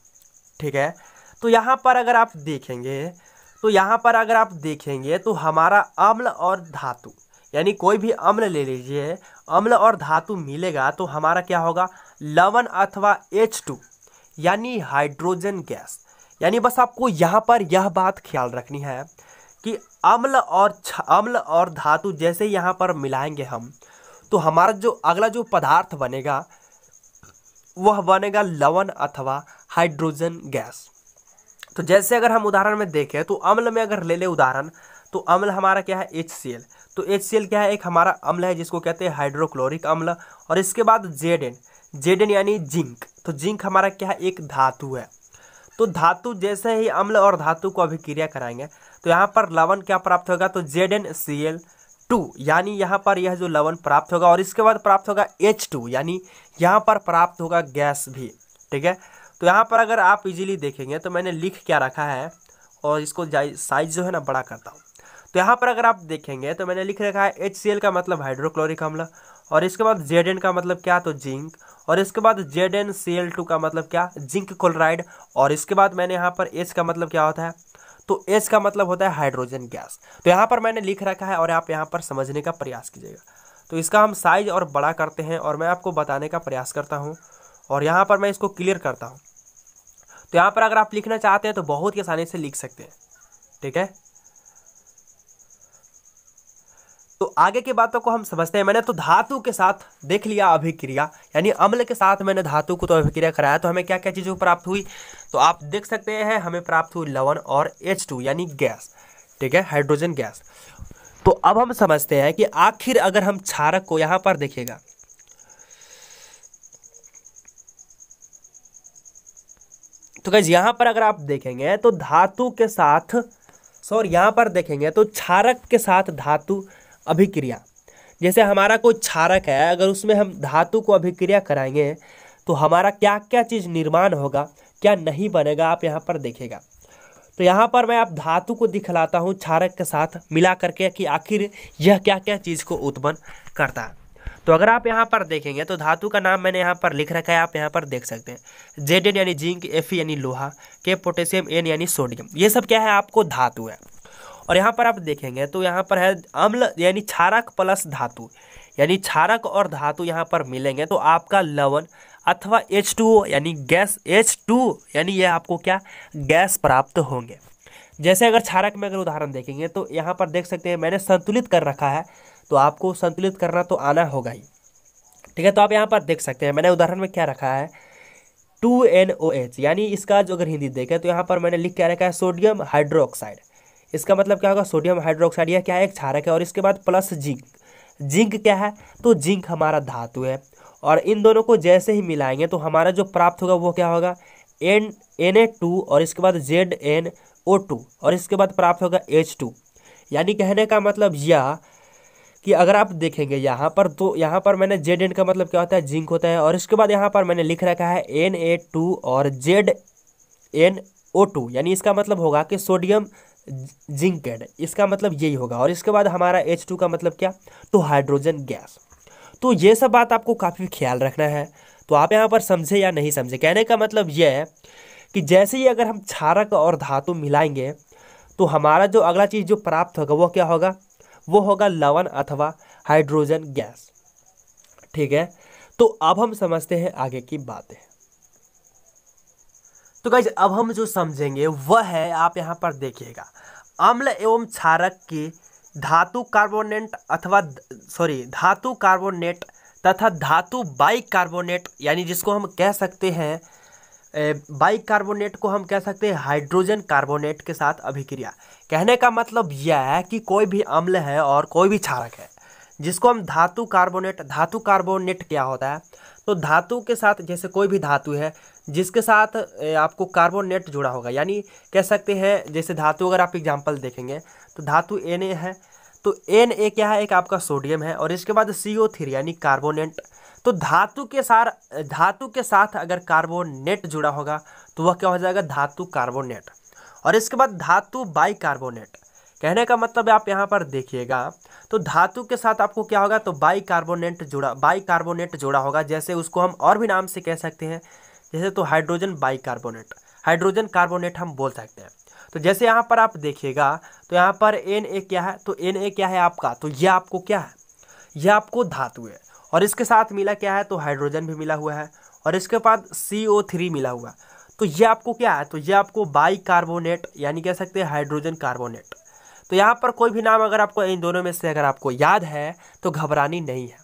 ठीक है तो यहाँ पर अगर आप देखेंगे तो यहाँ पर अगर आप देखेंगे तो हमारा अम्ल और धातु यानी कोई भी अम्ल ले लीजिए अम्ल और धातु मिलेगा तो हमारा क्या होगा लवन अथवा एच टू यानी हाइड्रोजन गैस यानी बस आपको यहाँ पर यह बात ख्याल रखनी है कि अम्ल और अम्ल और धातु जैसे यहाँ पर मिलाएंगे हम तो हमारा जो अगला जो पदार्थ बनेगा वह बनेगा लवण अथवा हाइड्रोजन गैस तो जैसे अगर हम उदाहरण में देखें तो अम्ल में अगर ले ले उदाहरण तो अम्ल हमारा क्या है एच सी एल तो एच क्या है एक हमारा अम्ल है जिसको कहते हैं हाइड्रोक्लोरिक अम्ल और इसके बाद जेड जेडन यानी जिंक तो जिंक हमारा क्या है एक धातु है तो धातु जैसे ही अम्ल और धातु को अभिक्रिया कराएंगे तो यहाँ पर लवन क्या प्राप्त होगा तो Z N C L two यानी यहाँ पर यह जो लवन प्राप्त होगा और इसके बाद प्राप्त होगा एच टू यानी यहाँ पर प्राप्त होगा गैस भी ठीक है तो यहाँ पर अगर आप इजीली देखेंगे तो मैंने लिख क्या रखा है और इसको साइज जो है ना बड़ा करता हूँ तो यहाँ पर अगर आप देखेंगे तो मैंने लिख रखा है एच का मतलब हाइड्रोक्लोरिक अम्ल और इसके बाद जेड का मतलब क्या तो जिंक और इसके बाद Z N C L two का मतलब क्या जिंक क्लोराइड और इसके बाद मैंने यहाँ पर एच का मतलब क्या होता है तो एच का मतलब होता है हाइड्रोजन गैस तो यहाँ पर मैंने लिख रखा है और आप यहाँ पर समझने का प्रयास कीजिएगा तो इसका हम साइज और बड़ा करते हैं और मैं आपको बताने का प्रयास करता हूँ और यहाँ पर मैं इसको क्लियर करता हूँ तो यहाँ पर अगर आप लिखना चाहते हैं तो बहुत ही आसानी से लिख सकते हैं ठीक है तो आगे की बातों को हम समझते हैं मैंने तो धातु के साथ देख लिया अभिक्रिया यानी अम्ल के साथ मैंने धातु को तो अभिक्रिया कराया तो हमें क्या क्या चीज़ों प्राप्त हुई तो आप देख सकते हैं हमें प्राप्त हुई लवन और एच टू यानी गैस ठीक है हाइड्रोजन गैस तो अब हम समझते हैं कि आखिर अगर हम क्षारक को यहाँ पर देखेगा तो गैस यहां पर अगर आप देखेंगे तो धातु के साथ सॉरी यहां पर देखेंगे तो क्षारक के साथ धातु अभिक्रिया जैसे हमारा कोई क्षारक है अगर उसमें हम धातु को अभिक्रिया कराएंगे तो हमारा क्या क्या चीज़ निर्माण होगा क्या नहीं बनेगा आप यहाँ पर देखेगा तो यहाँ पर मैं आप धातु को दिखलाता हूँ क्षारक के साथ मिला करके कि आखिर यह क्या क्या चीज़ को उत्पन्न करता है तो अगर आप यहाँ पर देखेंगे तो धातु का नाम मैंने यहाँ पर लिख रखा है आप यहाँ पर देख सकते हैं जेड यानी जिंक एफ यानी लोहा के पोटेशियम एन यानी सोडियम ये सब क्या है आपको धातु है और यहाँ पर आप देखेंगे तो यहाँ पर है अम्ल यानी क्षारक प्लस धातु यानी क्षारक और धातु यहाँ पर मिलेंगे तो आपका लवण अथवा एच टू यानी गैस एच टू यानी यह आपको क्या गैस प्राप्त होंगे जैसे अगर क्षारक में अगर उदाहरण देखेंगे तो यहाँ पर देख सकते हैं मैंने संतुलित कर रखा है तो आपको संतुलित करना तो आना होगा ही ठीक है तो आप यहाँ पर देख सकते हैं मैंने उदाहरण में क्या रखा है टू एन ओ एच यानी इसका जो अगर हिंदी देखें तो यहाँ पर मैंने लिख क्या रखा है सोडियम हाइड्रोक्साइड इसका मतलब क्या होगा सोडियम हाइड्रोक्साइड यह क्या है एक क्षारक है और इसके बाद प्लस जिंक जिंक क्या है तो जिंक हमारा धातु है और इन दोनों को जैसे ही मिलाएंगे तो हमारा जो प्राप्त होगा वो क्या होगा एन एन ए टू और इसके बाद जेड एन ओ टू और इसके बाद प्राप्त होगा एच टू यानी कहने का मतलब यह कि अगर आप देखेंगे यहाँ पर तो यहाँ पर मैंने जेड एन का मतलब क्या होता है जिंक होता है और इसके बाद यहाँ पर मैंने लिख रखा है एन ए टू और जेड एन ओ टू यानी इसका मतलब होगा कि सोडियम एड इसका मतलब यही होगा और इसके बाद हमारा एच टू का मतलब क्या तो हाइड्रोजन गैस तो ये सब बात आपको काफ़ी ख्याल रखना है तो आप यहाँ पर समझे या नहीं समझे कहने का मतलब यह है कि जैसे ही अगर हम क्षारक और धातु मिलाएंगे तो हमारा जो अगला चीज़ जो प्राप्त होगा वो क्या होगा वो होगा लवण अथवा हाइड्रोजन गैस ठीक है तो अब हम समझते हैं आगे की बातें तो गाइज अब हम जो समझेंगे वह है आप यहाँ पर देखिएगा अम्ल एवं क्षारक की धातु कार्बोनेट अथवा सॉरी धातु कार्बोनेट तथा धातु कार्बोनेट यानी जिसको हम कह सकते हैं बाइकार्बोनेट को हम कह सकते हैं हाइड्रोजन कार्बोनेट के साथ अभिक्रिया कहने का मतलब यह है कि कोई भी अम्ल है और कोई भी क्षारक है जिसको हम धातु कार्बोनेट धातु कार्बोनेट क्या होता है तो धातु के साथ जैसे कोई भी धातु है जिसके साथ आपको कार्बोनेट जुड़ा होगा यानी कह सकते हैं जैसे धातु अगर आप एग्जाम्पल देखेंगे तो धातु एन ए है तो एन ए क्या है एक आपका सोडियम है और इसके बाद सी ओ थ्री यानी कार्बोनेट तो धातु के साथ धातु के साथ अगर कार्बोनेट जुड़ा होगा तो वह क्या हो जाएगा धातु कार्बोनेट और इसके बाद धातु बाई कार्बोनेट कहने का मतलब आप यहाँ पर देखिएगा तो धातु के साथ आपको क्या होगा तो बाई कार्बोनेट जोड़ा बाई कार्बोनेट जोड़ा होगा जैसे उसको हम और भी नाम से कह सकते हैं जैसे तो hydrogen bicarbonate hydrogen carbonate हम बोल सकते हैं तो जैसे यहाँ पर आप देखिएगा तो यहाँ पर एन ए क्या है तो एन ए क्या है आपका तो यह आपको क्या है यह आपको धातु है और इसके साथ मिला क्या है तो हाइड्रोजन भी मिला हुआ है और इसके बाद सी ओ थ्री मिला हुआ तो ये आपको क्या है तो ये आपको बाई कार्बोनेट यानी कह सकते हैं हाइड्रोजन कार्बोनेट तो यहाँ पर कोई भी नाम अगर आपको इन दोनों में से अगर आपको याद है तो घबरानी नहीं है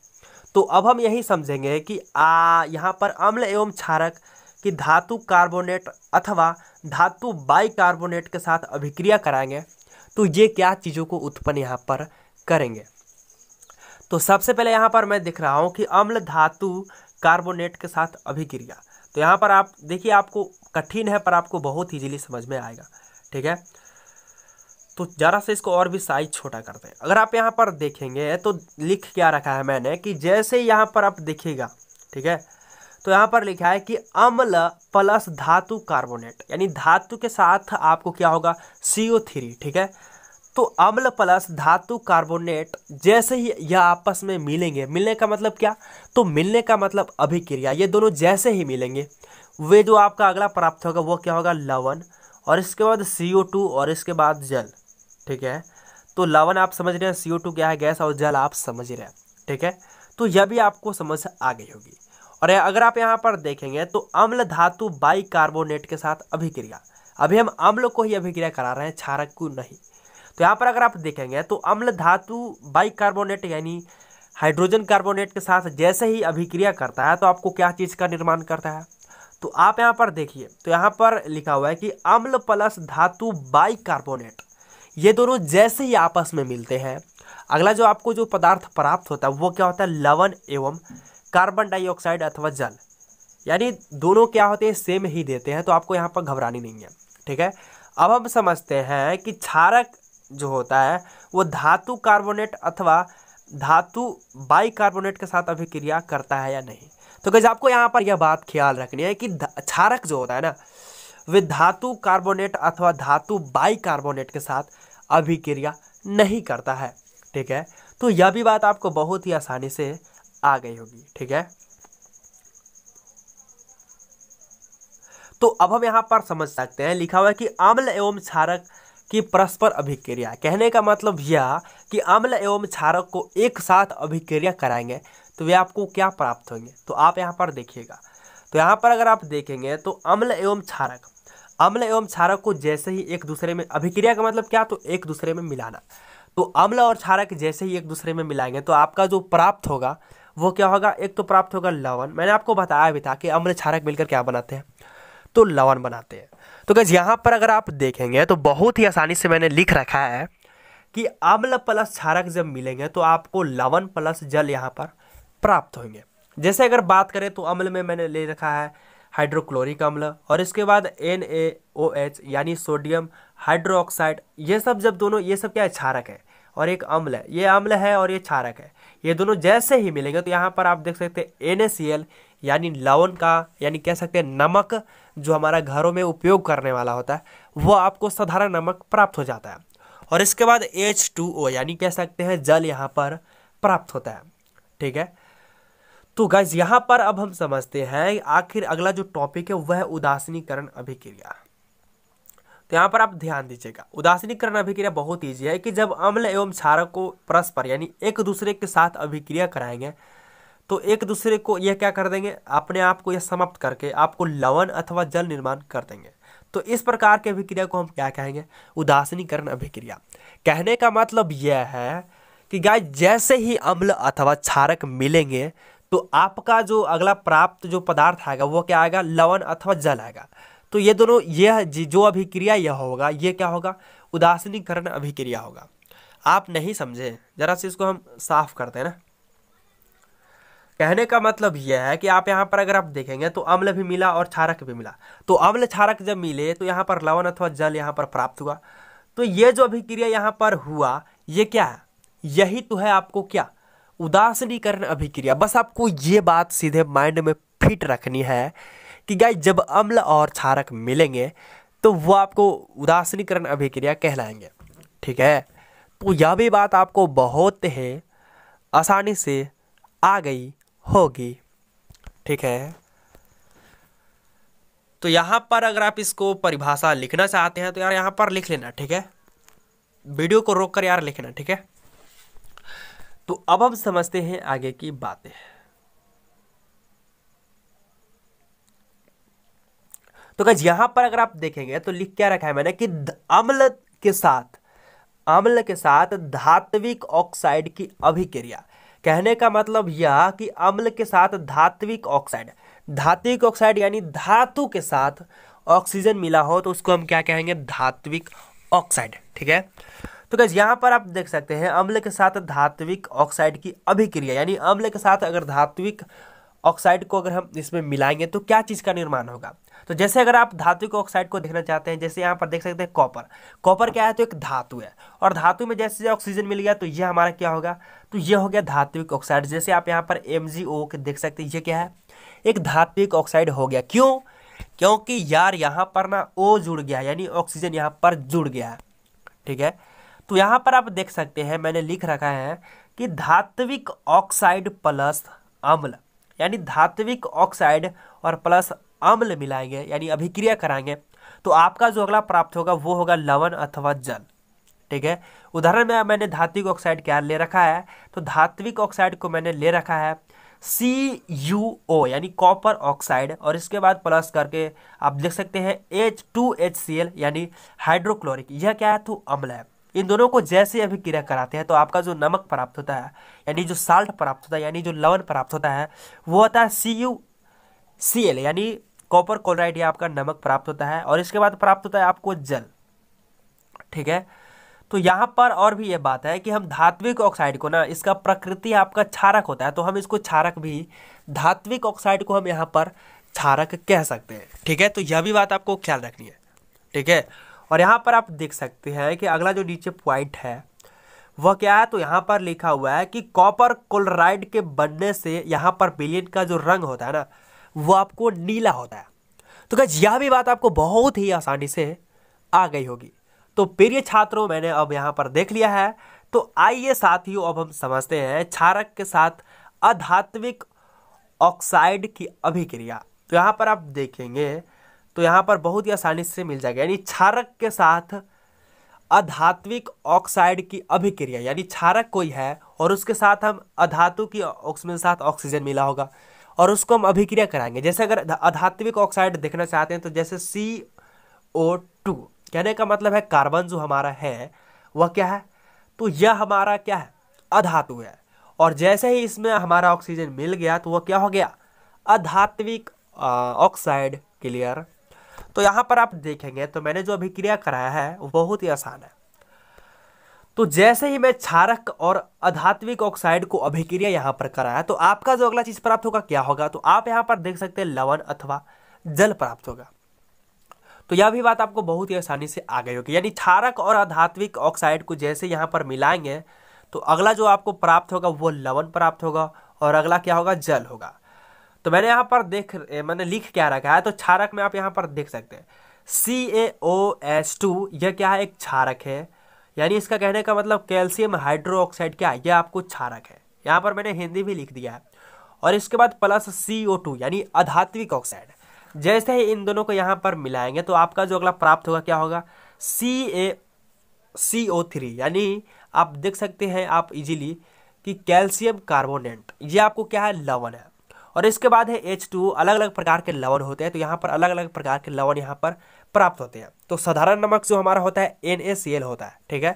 तो अब हम यही समझेंगे कि आ यहाँ पर अम्ल एवं क्षारक कि धातु कार्बोनेट अथवा धातु बाइकार्बोनेट के साथ अभिक्रिया कराएंगे तो ये क्या चीज़ों को उत्पन्न यहाँ पर करेंगे तो सबसे पहले यहाँ पर मैं दिख रहा हूँ कि अम्ल धातु कार्बोनेट के साथ अभिक्रिया तो यहाँ पर आप देखिए आपको कठिन है पर आपको बहुत ईजिली समझ में आएगा ठीक है तो ज़रा से इसको और भी साइज छोटा कर दें अगर आप यहाँ पर देखेंगे तो लिख क्या रखा है मैंने कि जैसे यहाँ पर आप देखिएगा ठीक है तो यहाँ पर लिखा है कि अम्ल प्लस धातु कार्बोनेट यानी धातु के साथ आपको क्या होगा सी ओ थ्री ठीक है तो अम्ल प्लस धातु कार्बोनेट जैसे ही यह आपस में मिलेंगे मिलने का मतलब क्या तो मिलने का मतलब अभिक्रिया ये दोनों जैसे ही मिलेंगे वे जो आपका अगला प्राप्त होगा वह क्या होगा लवण और इसके बाद सी ओ टू और इसके बाद जल ठीक है तो लवन आप समझ रहे हैं सी क्या है गैस और जल आप समझ रहे हैं ठीक है तो यह भी आपको समझ आ गई होगी और अगर आप यहाँ पर देखेंगे तो अम्ल धातु कार्बोनेट के साथ अभिक्रिया अभी हम अम्ल को ही अभिक्रिया करा रहे हैं क्षारक को नहीं तो यहाँ पर अगर आप देखेंगे तो अम्ल धातु कार्बोनेट यानी हाइड्रोजन कार्बोनेट के साथ जैसे ही अभिक्रिया करता है तो आपको क्या चीज़ का निर्माण करता है तो आप यहाँ पर देखिए तो यहाँ पर लिखा हुआ है कि अम्ल प्लस धातु बाई कार्बोनेट ये दोनों जैसे ही आपस में मिलते हैं अगला जो आपको जो पदार्थ प्राप्त होता है वो क्या होता है लवण एवं कार्बन डाइऑक्साइड अथवा जल यानी दोनों क्या होते हैं सेम ही देते हैं तो आपको यहाँ पर घबरानी नहीं है ठीक है अब हम समझते हैं कि क्षारक जो होता है वो धातु कार्बोनेट अथवा धातु बाइकार्बोनेट के साथ अभिक्रिया करता है या नहीं तो कैसे आपको यहाँ पर यह बात ख्याल रखनी है कि क्षारक जो होता है ना वे धातु कार्बोनेट अथवा धातु बाइकार्बोनेट के साथ अभिक्रिया नहीं करता है ठीक है तो यह भी बात आपको बहुत ही आसानी से आ गई होगी ठीक है तो अब हम यहां पर समझ सकते हैं लिखा हुआ है कि अम्ल एवं क्षारक की परस्पर अभिक्रिया कहने का मतलब यह कि अम्ल एवं क्षारक को एक साथ अभिक्रिया कराएंगे तो वे आपको क्या प्राप्त होंगे तो आप यहां पर देखिएगा तो यहां पर अगर आप देखेंगे तो अम्ल एवं क्षारक अम्ल एवं क्षारक को जैसे ही एक दूसरे में अभिक्रिया का मतलब क्या तो एक दूसरे में मिलाना तो अम्ल और क्षारक जैसे ही एक दूसरे में मिलाएंगे तो आपका जो प्राप्त होगा वो क्या होगा एक तो प्राप्त होगा लवन मैंने आपको बताया भी था कि अम्ल क्षारक मिलकर क्या बनाते हैं तो लवन बनाते हैं तो क्या यहाँ पर अगर आप देखेंगे तो बहुत ही आसानी से मैंने लिख रखा है कि अम्ल प्लस क्षारक जब मिलेंगे तो आपको लवन प्लस जल यहाँ पर प्राप्त होंगे जैसे अगर बात करें तो अम्ल में मैंने ले रखा है हाइड्रोक्लोरिक अम्ल और इसके बाद एन यानी सोडियम हाइड्रोक्साइड ये सब जब दोनों ये सब क्या है क्षारक है और एक अम्ल है ये अम्ल है और ये क्षारक है ये दोनों जैसे ही मिलेंगे तो यहाँ पर आप देख सकते हैं एन यानी लवन का यानी कह सकते हैं नमक जो हमारा घरों में उपयोग करने वाला होता है वह आपको साधारण नमक प्राप्त हो जाता है और इसके बाद एच टू ओ यानी कह सकते हैं जल यहाँ पर प्राप्त होता है ठीक है तो गाइज यहाँ पर अब हम समझते हैं आखिर अगला जो टॉपिक है वह है उदासीनीकरण अभिक्रिया तो यहाँ पर आप ध्यान दीजिएगा उदासीनीकरण अभिक्रिया बहुत ईजी है कि जब अम्ल एवं क्षारक को परस्पर यानी एक दूसरे के साथ अभिक्रिया कराएंगे तो एक दूसरे को यह क्या कर देंगे अपने आप को यह समाप्त करके आपको लवण अथवा जल निर्माण कर देंगे तो इस प्रकार की अभिक्रिया को हम क्या कहेंगे उदासीनीकरण अभिक्रिया कहने का मतलब यह है कि गाय जैसे ही अम्ल अथवा क्षारक मिलेंगे तो आपका जो अगला प्राप्त जो पदार्थ आएगा वो क्या आएगा लवण अथवा जल आएगा तो ये दोनों यह जो अभिक्रिया यह होगा ये क्या होगा उदासीनीकरण अभिक्रिया होगा आप नहीं समझे जरा से इसको हम साफ करते हैं ना कहने का मतलब यह है कि आप यहाँ पर अगर आप देखेंगे तो अम्ल भी मिला और क्षारक भी मिला तो अम्ल क्षारक जब मिले तो यहाँ पर लवण अथवा जल यहाँ पर प्राप्त हुआ तो ये जो अभिक्रिया यहाँ पर हुआ ये क्या है यही तो है आपको क्या उदासनीकरण अभिक्रिया बस आपको ये बात सीधे माइंड में फिट रखनी है कि गाय जब अम्ल और क्षारक मिलेंगे तो वो आपको उदासनीकरण अभिक्रिया कहलाएंगे ठीक है तो यह भी बात आपको बहुत ही आसानी से आ गई होगी ठीक है तो यहाँ पर अगर आप इसको परिभाषा लिखना चाहते हैं तो यार यहाँ पर लिख लेना ठीक है वीडियो को रोक कर यार लिखना ठीक है तो अब हम समझते हैं आगे की बातें तो कह यहां पर अगर आप देखेंगे तो लिख क्या रखा है मैंने कि अम्ल के साथ अम्ल के साथ धात्विक ऑक्साइड की अभिक्रिया कहने का मतलब यह कि अम्ल के साथ धात्विक ऑक्साइड धात्विक ऑक्साइड यानी धातु के साथ ऑक्सीजन मिला हो तो उसको हम क्या कहेंगे धात्विक ऑक्साइड ठीक है तो गैस यहाँ पर आप देख सकते हैं अम्ल के साथ धात्विक ऑक्साइड की अभिक्रिया यानी अम्ल के साथ अगर धात्विक ऑक्साइड को अगर हम इसमें मिलाएंगे तो क्या चीज़ का निर्माण होगा तो जैसे अगर आप धात्विक ऑक्साइड को देखना चाहते हैं जैसे यहाँ पर देख सकते हैं कॉपर कॉपर क्या है तो एक धातु है और धातु में जैसे ऑक्सीजन मिल गया तो ये हमारा क्या होगा तो ये हो गया धात्विक ऑक्साइड जैसे आप यहाँ पर एम के देख सकते हैं ये क्या है एक धात्विक ऑक्साइड हो गया क्यों क्योंकि यार यहाँ पर ना ओ जुड़ गया यानी ऑक्सीजन यहाँ पर जुड़ गया ठीक है तो यहाँ पर आप देख सकते हैं मैंने लिख रखा है कि धात्विक ऑक्साइड प्लस अम्ल यानी धात्विक ऑक्साइड और प्लस अम्ल मिलाएंगे यानी अभिक्रिया कराएंगे तो आपका जो अगला प्राप्त होगा वो होगा लवण अथवा जल ठीक है उदाहरण में मैंने धात्विक ऑक्साइड क्या ले रखा है तो धात्विक ऑक्साइड को मैंने ले रखा है सी यू ओ यानी कॉपर ऑक्साइड और इसके बाद प्लस करके आप देख सकते हैं H two H C L यानी हाइड्रोक्लोरिक यह क्या है तो अम्ल है इन दोनों को जैसे अभी क्रिया कराते हैं तो आपका जो नमक प्राप्त होता है यानी जो साल्ट प्राप्त होता है यानी जो लवन प्राप्त होता है वो होता है सी यू सी एल यानी कॉपर क्लोराइड या आपका नमक प्राप्त होता है और इसके बाद प्राप्त होता है आपको जल ठीक है तो यहाँ पर और भी ये बात है कि हम धात्विक ऑक्साइड को ना इसका प्रकृति आपका क्षारक होता है तो हम इसको क्षारक भी धात्विक ऑक्साइड को हम यहाँ पर क्षारक कह सकते हैं ठीक है तो यह भी बात आपको ख्याल रखनी है ठीक है और यहाँ पर आप देख सकते हैं कि अगला जो नीचे पॉइंट है वह क्या है तो यहाँ पर लिखा हुआ है कि कॉपर क्लोराइड के बनने से यहाँ पर बिलियन का जो रंग होता है ना वो आपको नीला होता है तो क्या यह भी बात आपको बहुत ही आसानी से आ गई होगी तो प्रिय छात्रों मैंने अब यहाँ पर देख लिया है तो आइए साथियों अब हम समझते हैं क्षारक के साथ अधात्विक ऑक्साइड की अभिक्रिया तो यहाँ पर आप देखेंगे तो यहाँ पर बहुत ही आसानी से मिल जाएगा यानी क्षारक के साथ अधात्विक ऑक्साइड की अभिक्रिया यानी क्षारक कोई है और उसके साथ हम अधातु की उसमें साथ ऑक्सीजन मिला होगा और उसको हम अभिक्रिया कराएंगे जैसे अगर अधात्विक ऑक्साइड देखना चाहते हैं तो जैसे सी ओ टू कहने का मतलब है कार्बन जो हमारा है वह क्या है तो यह हमारा क्या है अधातु है और जैसे ही इसमें हमारा ऑक्सीजन मिल गया तो वह क्या हो गया अधात्विक ऑक्साइड क्लियर तो यहाँ पर आप देखेंगे तो मैंने जो अभिक्रिया कराया है वो बहुत ही आसान है तो जैसे ही मैं क्षारक और अधात्विक ऑक्साइड को अभिक्रिया यहाँ पर कराया तो आपका जो अगला चीज प्राप्त होगा क्या होगा तो आप यहाँ पर देख सकते हैं लवण अथवा जल प्राप्त होगा तो यह भी बात आपको बहुत ही आसानी से आ गई होगी यानी क्षारक और अधात्विक ऑक्साइड को जैसे यहाँ पर मिलाएंगे तो अगला जो आपको प्राप्त होगा वो लवण प्राप्त होगा और अगला क्या होगा जल होगा तो मैंने यहाँ पर देख मैंने लिख क्या रखा है तो क्षारक में आप यहाँ पर देख सकते हैं सी ए ओ एस टू यह क्या है एक क्षारक है यानी इसका कहने का मतलब कैल्शियम हाइड्रोक्साइड क्या है यह आपको क्षारक है यहाँ पर मैंने हिंदी भी लिख दिया है और इसके बाद प्लस सी ओ टू यानी अधात्विक ऑक्साइड जैसे ही इन दोनों को यहाँ पर मिलाएंगे तो आपका जो अगला प्राप्त होगा क्या होगा सी ए सी ओ थ्री यानी आप देख सकते हैं आप इजीली कि कैल्शियम कार्बोनेट ये आपको क्या है लवण है और इसके बाद है एच टू अलग अलग प्रकार के लवण होते हैं तो यहाँ पर अलग अलग प्रकार के लवण यहाँ पर प्राप्त होते हैं तो साधारण नमक जो हमारा होता है एन होता है ठीक है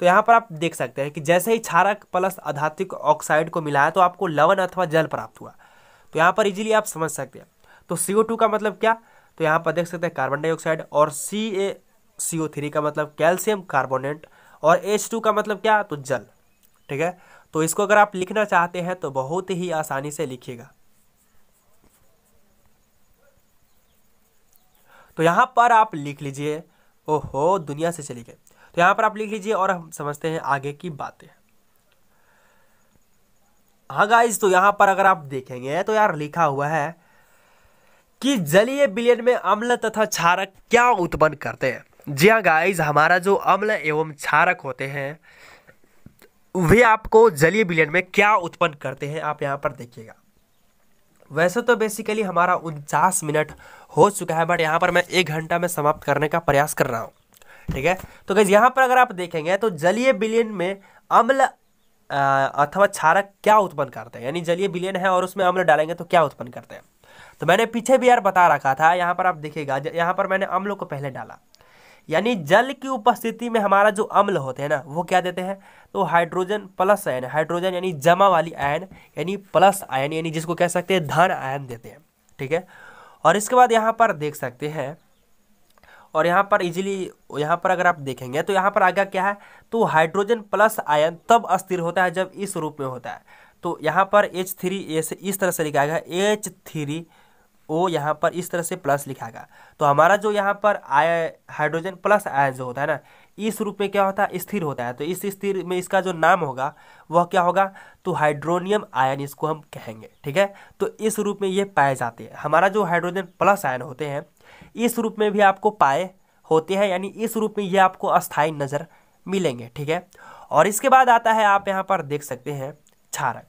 तो यहाँ पर आप देख सकते हैं कि जैसे ही क्षारक प्लस अधात्विक ऑक्साइड को मिलाया तो आपको लवन अथवा जल प्राप्त हुआ तो यहाँ पर इजीली आप समझ सकते हैं तो CO2 का मतलब क्या तो यहाँ पर देख सकते हैं कार्बन डाइऑक्साइड और सी ए सी ओ थ्री का मतलब कैल्शियम कार्बोनेट और एच टू का मतलब क्या तो जल ठीक है तो इसको अगर आप लिखना चाहते हैं तो बहुत ही आसानी से लिखिएगा तो यहाँ पर आप लिख लीजिए ओहो दुनिया से चली गई तो यहाँ पर आप लिख लीजिए और हम समझते हैं आगे की बातें हाँ गाइज तो यहाँ पर अगर आप देखेंगे तो यार लिखा हुआ है कि जलीय बिलियन में अम्ल तथा क्षारक क्या उत्पन्न करते हैं जी हाँ गाइज हमारा जो अम्ल एवं क्षारक होते हैं वे आपको जलीय बिलियन में क्या उत्पन्न करते हैं आप यहाँ पर देखिएगा वैसे तो बेसिकली हमारा उनचास मिनट हो चुका है बट यहाँ पर मैं एक घंटा में समाप्त करने का प्रयास कर रहा हूँ ठीक है तो गैस यहाँ पर अगर आप देखेंगे तो जलीय बिलियन में अम्ल अथवा क्षारक क्या उत्पन्न करते हैं यानी जलीय बिलियन है और उसमें अम्ल डालेंगे तो क्या उत्पन्न करते हैं तो मैंने पीछे भी यार बता रखा था यहाँ पर आप देखिएगा यहाँ पर मैंने अम्ल को पहले डाला यानी जल की उपस्थिति में हमारा जो अम्ल होते हैं ना वो क्या देते हैं तो हाइड्रोजन प्लस आयन हाइड्रोजन यानी जमा वाली आयन यानी प्लस आयन यानी जिसको कह सकते हैं धन आयन देते हैं ठीक है और इसके बाद यहाँ पर देख सकते हैं और यहाँ पर इजीली यहाँ पर अगर आप देखेंगे तो यहाँ पर आगे क्या है तो हाइड्रोजन प्लस आयन तब अस्थिर होता है जब इस रूप में होता है तो यहाँ पर एच थ्री से इस तरह से लिखा गया एच थ्री ओ यहाँ पर इस तरह से प्लस लिखा गया तो हमारा जो यहाँ पर आय हाइड्रोजन प्लस आयन जो होता है ना इस रूप में क्या होता है स्थिर होता है तो इस स्थिर में इसका जो नाम होगा वह क्या होगा तो हाइड्रोनियम आयन इसको हम कहेंगे ठीक है तो इस रूप में ये पाए जाते हैं हमारा जो हाइड्रोजन प्लस आयन होते हैं इस रूप में भी आपको पाए होते हैं यानी इस रूप में ये आपको अस्थायी नज़र मिलेंगे ठीक है और इसके बाद आता है आप यहाँ पर देख सकते हैं क्षारक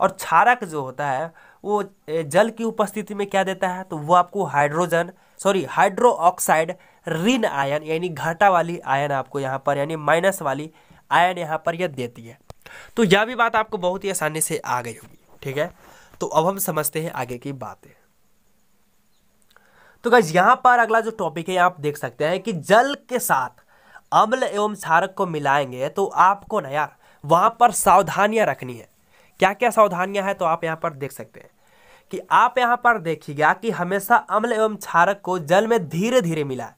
और क्षारक जो होता है वो जल की उपस्थिति में क्या देता है तो वो आपको हाइड्रोजन सॉरी हाइड्रो ऑक्साइड ऋण आयन यानी घाटा वाली आयन आपको यहाँ पर यानी माइनस वाली आयन यहाँ पर यह देती है तो यह भी बात आपको बहुत ही आसानी से आ गई होगी ठीक है तो अब हम समझते हैं आगे की बातें तो गाइज यहाँ पर अगला जो टॉपिक है आप देख सकते हैं कि जल के साथ अम्ल एवं क्षारक को मिलाएंगे तो आपको ना यार वहाँ पर सावधानियाँ रखनी है क्या क्या सावधानियाँ हैं तो आप यहाँ पर देख सकते हैं कि आप यहाँ पर देखिएगा कि हमेशा अम्ल एवं क्षारक को जल में धीरे धीरे मिलाए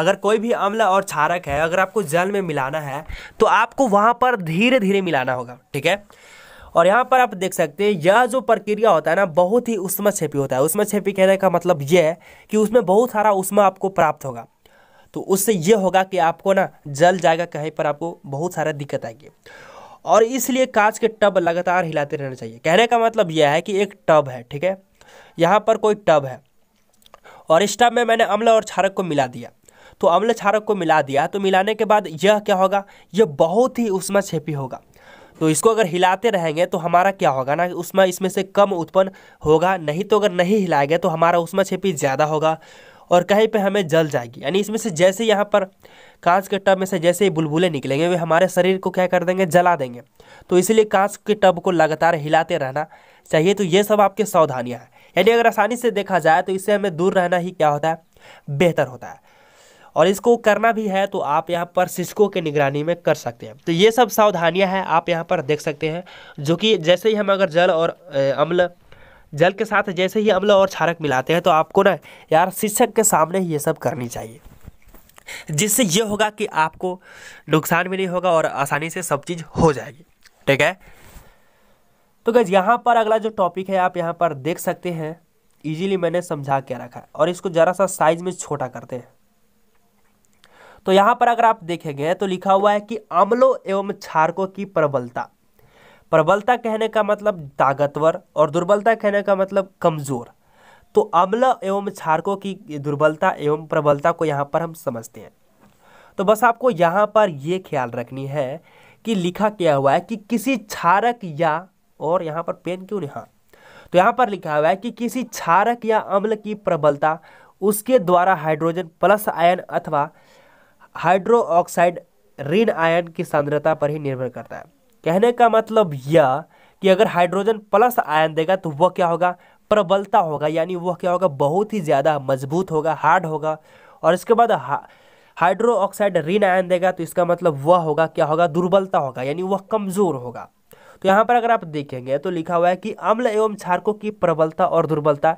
अगर कोई भी अम्ल और क्षारक है अगर आपको जल में मिलाना है तो आपको वहाँ पर धीरे धीरे मिलाना होगा ठीक है और यहाँ पर आप देख सकते हैं यह जो प्रक्रिया होता है ना बहुत ही उष्मा छेपी होता है उष्मा छेपी कहने का मतलब यह है कि उसमें बहुत सारा उष्मा आपको प्राप्त होगा तो उससे यह होगा कि आपको ना जल जाएगा कहीं पर आपको बहुत सारा दिक्कत आएगी और इसलिए कांच के टब लगातार हिलाते रहना चाहिए कहने का मतलब यह है कि एक टब है ठीक है यहाँ पर कोई टब है और इस टब में मैंने अम्ल और क्षारक को मिला दिया तो अम्ल क्षारक को मिला दिया तो मिलाने के बाद यह क्या होगा यह बहुत ही उष्मा छेपी होगा तो इसको अगर हिलाते रहेंगे तो हमारा क्या होगा ना उष्मा इसमें से कम उत्पन्न होगा नहीं तो अगर नहीं हिलाएंगे तो हमारा उष्मा छेपी ज़्यादा होगा और कहीं पे हमें जल जाएगी यानी इसमें से जैसे यहाँ पर कांच के टब में से जैसे ही बुलबुले निकलेंगे वे हमारे शरीर को क्या कर देंगे जला देंगे तो इसलिए कांच के टब को लगातार हिलाते रहना चाहिए तो ये सब आपके सावधानियाँ हैं यानी अगर आसानी से देखा जाए तो इससे हमें दूर रहना ही क्या होता है बेहतर होता है और इसको करना भी है तो आप यहाँ पर सिस्को के निगरानी में कर सकते हैं तो ये सब सावधानियाँ हैं आप यहाँ पर देख सकते हैं जो कि जैसे ही हम अगर जल और अम्ल जल के साथ जैसे ही अम्ल और क्षारक मिलाते हैं तो आपको ना यार शिक्षक के सामने ही ये सब करनी चाहिए जिससे ये होगा कि आपको नुकसान भी नहीं होगा और आसानी से सब चीज़ हो जाएगी ठीक है तो गज यहाँ पर अगला जो टॉपिक है आप यहाँ पर देख सकते हैं इजीली मैंने समझा के रखा है और इसको ज़रा सा साइज में छोटा करते हैं तो यहाँ पर अगर आप देखेंगे तो लिखा हुआ है कि अम्लों एवं क्षारकों की प्रबलता प्रबलता कहने का मतलब ताकतवर और दुर्बलता कहने का मतलब कमज़ोर तो अम्ल एवं क्षारकों की दुर्बलता एवं प्रबलता को यहाँ पर हम समझते हैं तो बस आपको यहाँ पर ये ख्याल रखनी है कि लिखा क्या हुआ है कि किसी क्षारक या और यहाँ पर पेन क्यों नहीं हाँ तो यहाँ पर लिखा हुआ है कि किसी क्षारक या अम्ल की प्रबलता उसके द्वारा हाइड्रोजन प्लस आयन अथवा हाइड्रो ऑक्साइड ऋण आयन की सांद्रता पर ही निर्भर करता है कहने का मतलब यह कि अगर हाइड्रोजन प्लस आयन देगा तो वह क्या होगा प्रबलता होगा यानी वह क्या होगा बहुत ही ज़्यादा मजबूत होगा हार्ड होगा और इसके बाद हा, हाइड्रो ऑक्साइड ऋण आयन देगा तो इसका मतलब वह होगा क्या होगा दुर्बलता होगा यानी वह कमज़ोर होगा तो यहाँ पर अगर आप देखेंगे तो लिखा हुआ है कि अम्ल एवं क्षारकों की प्रबलता और दुर्बलता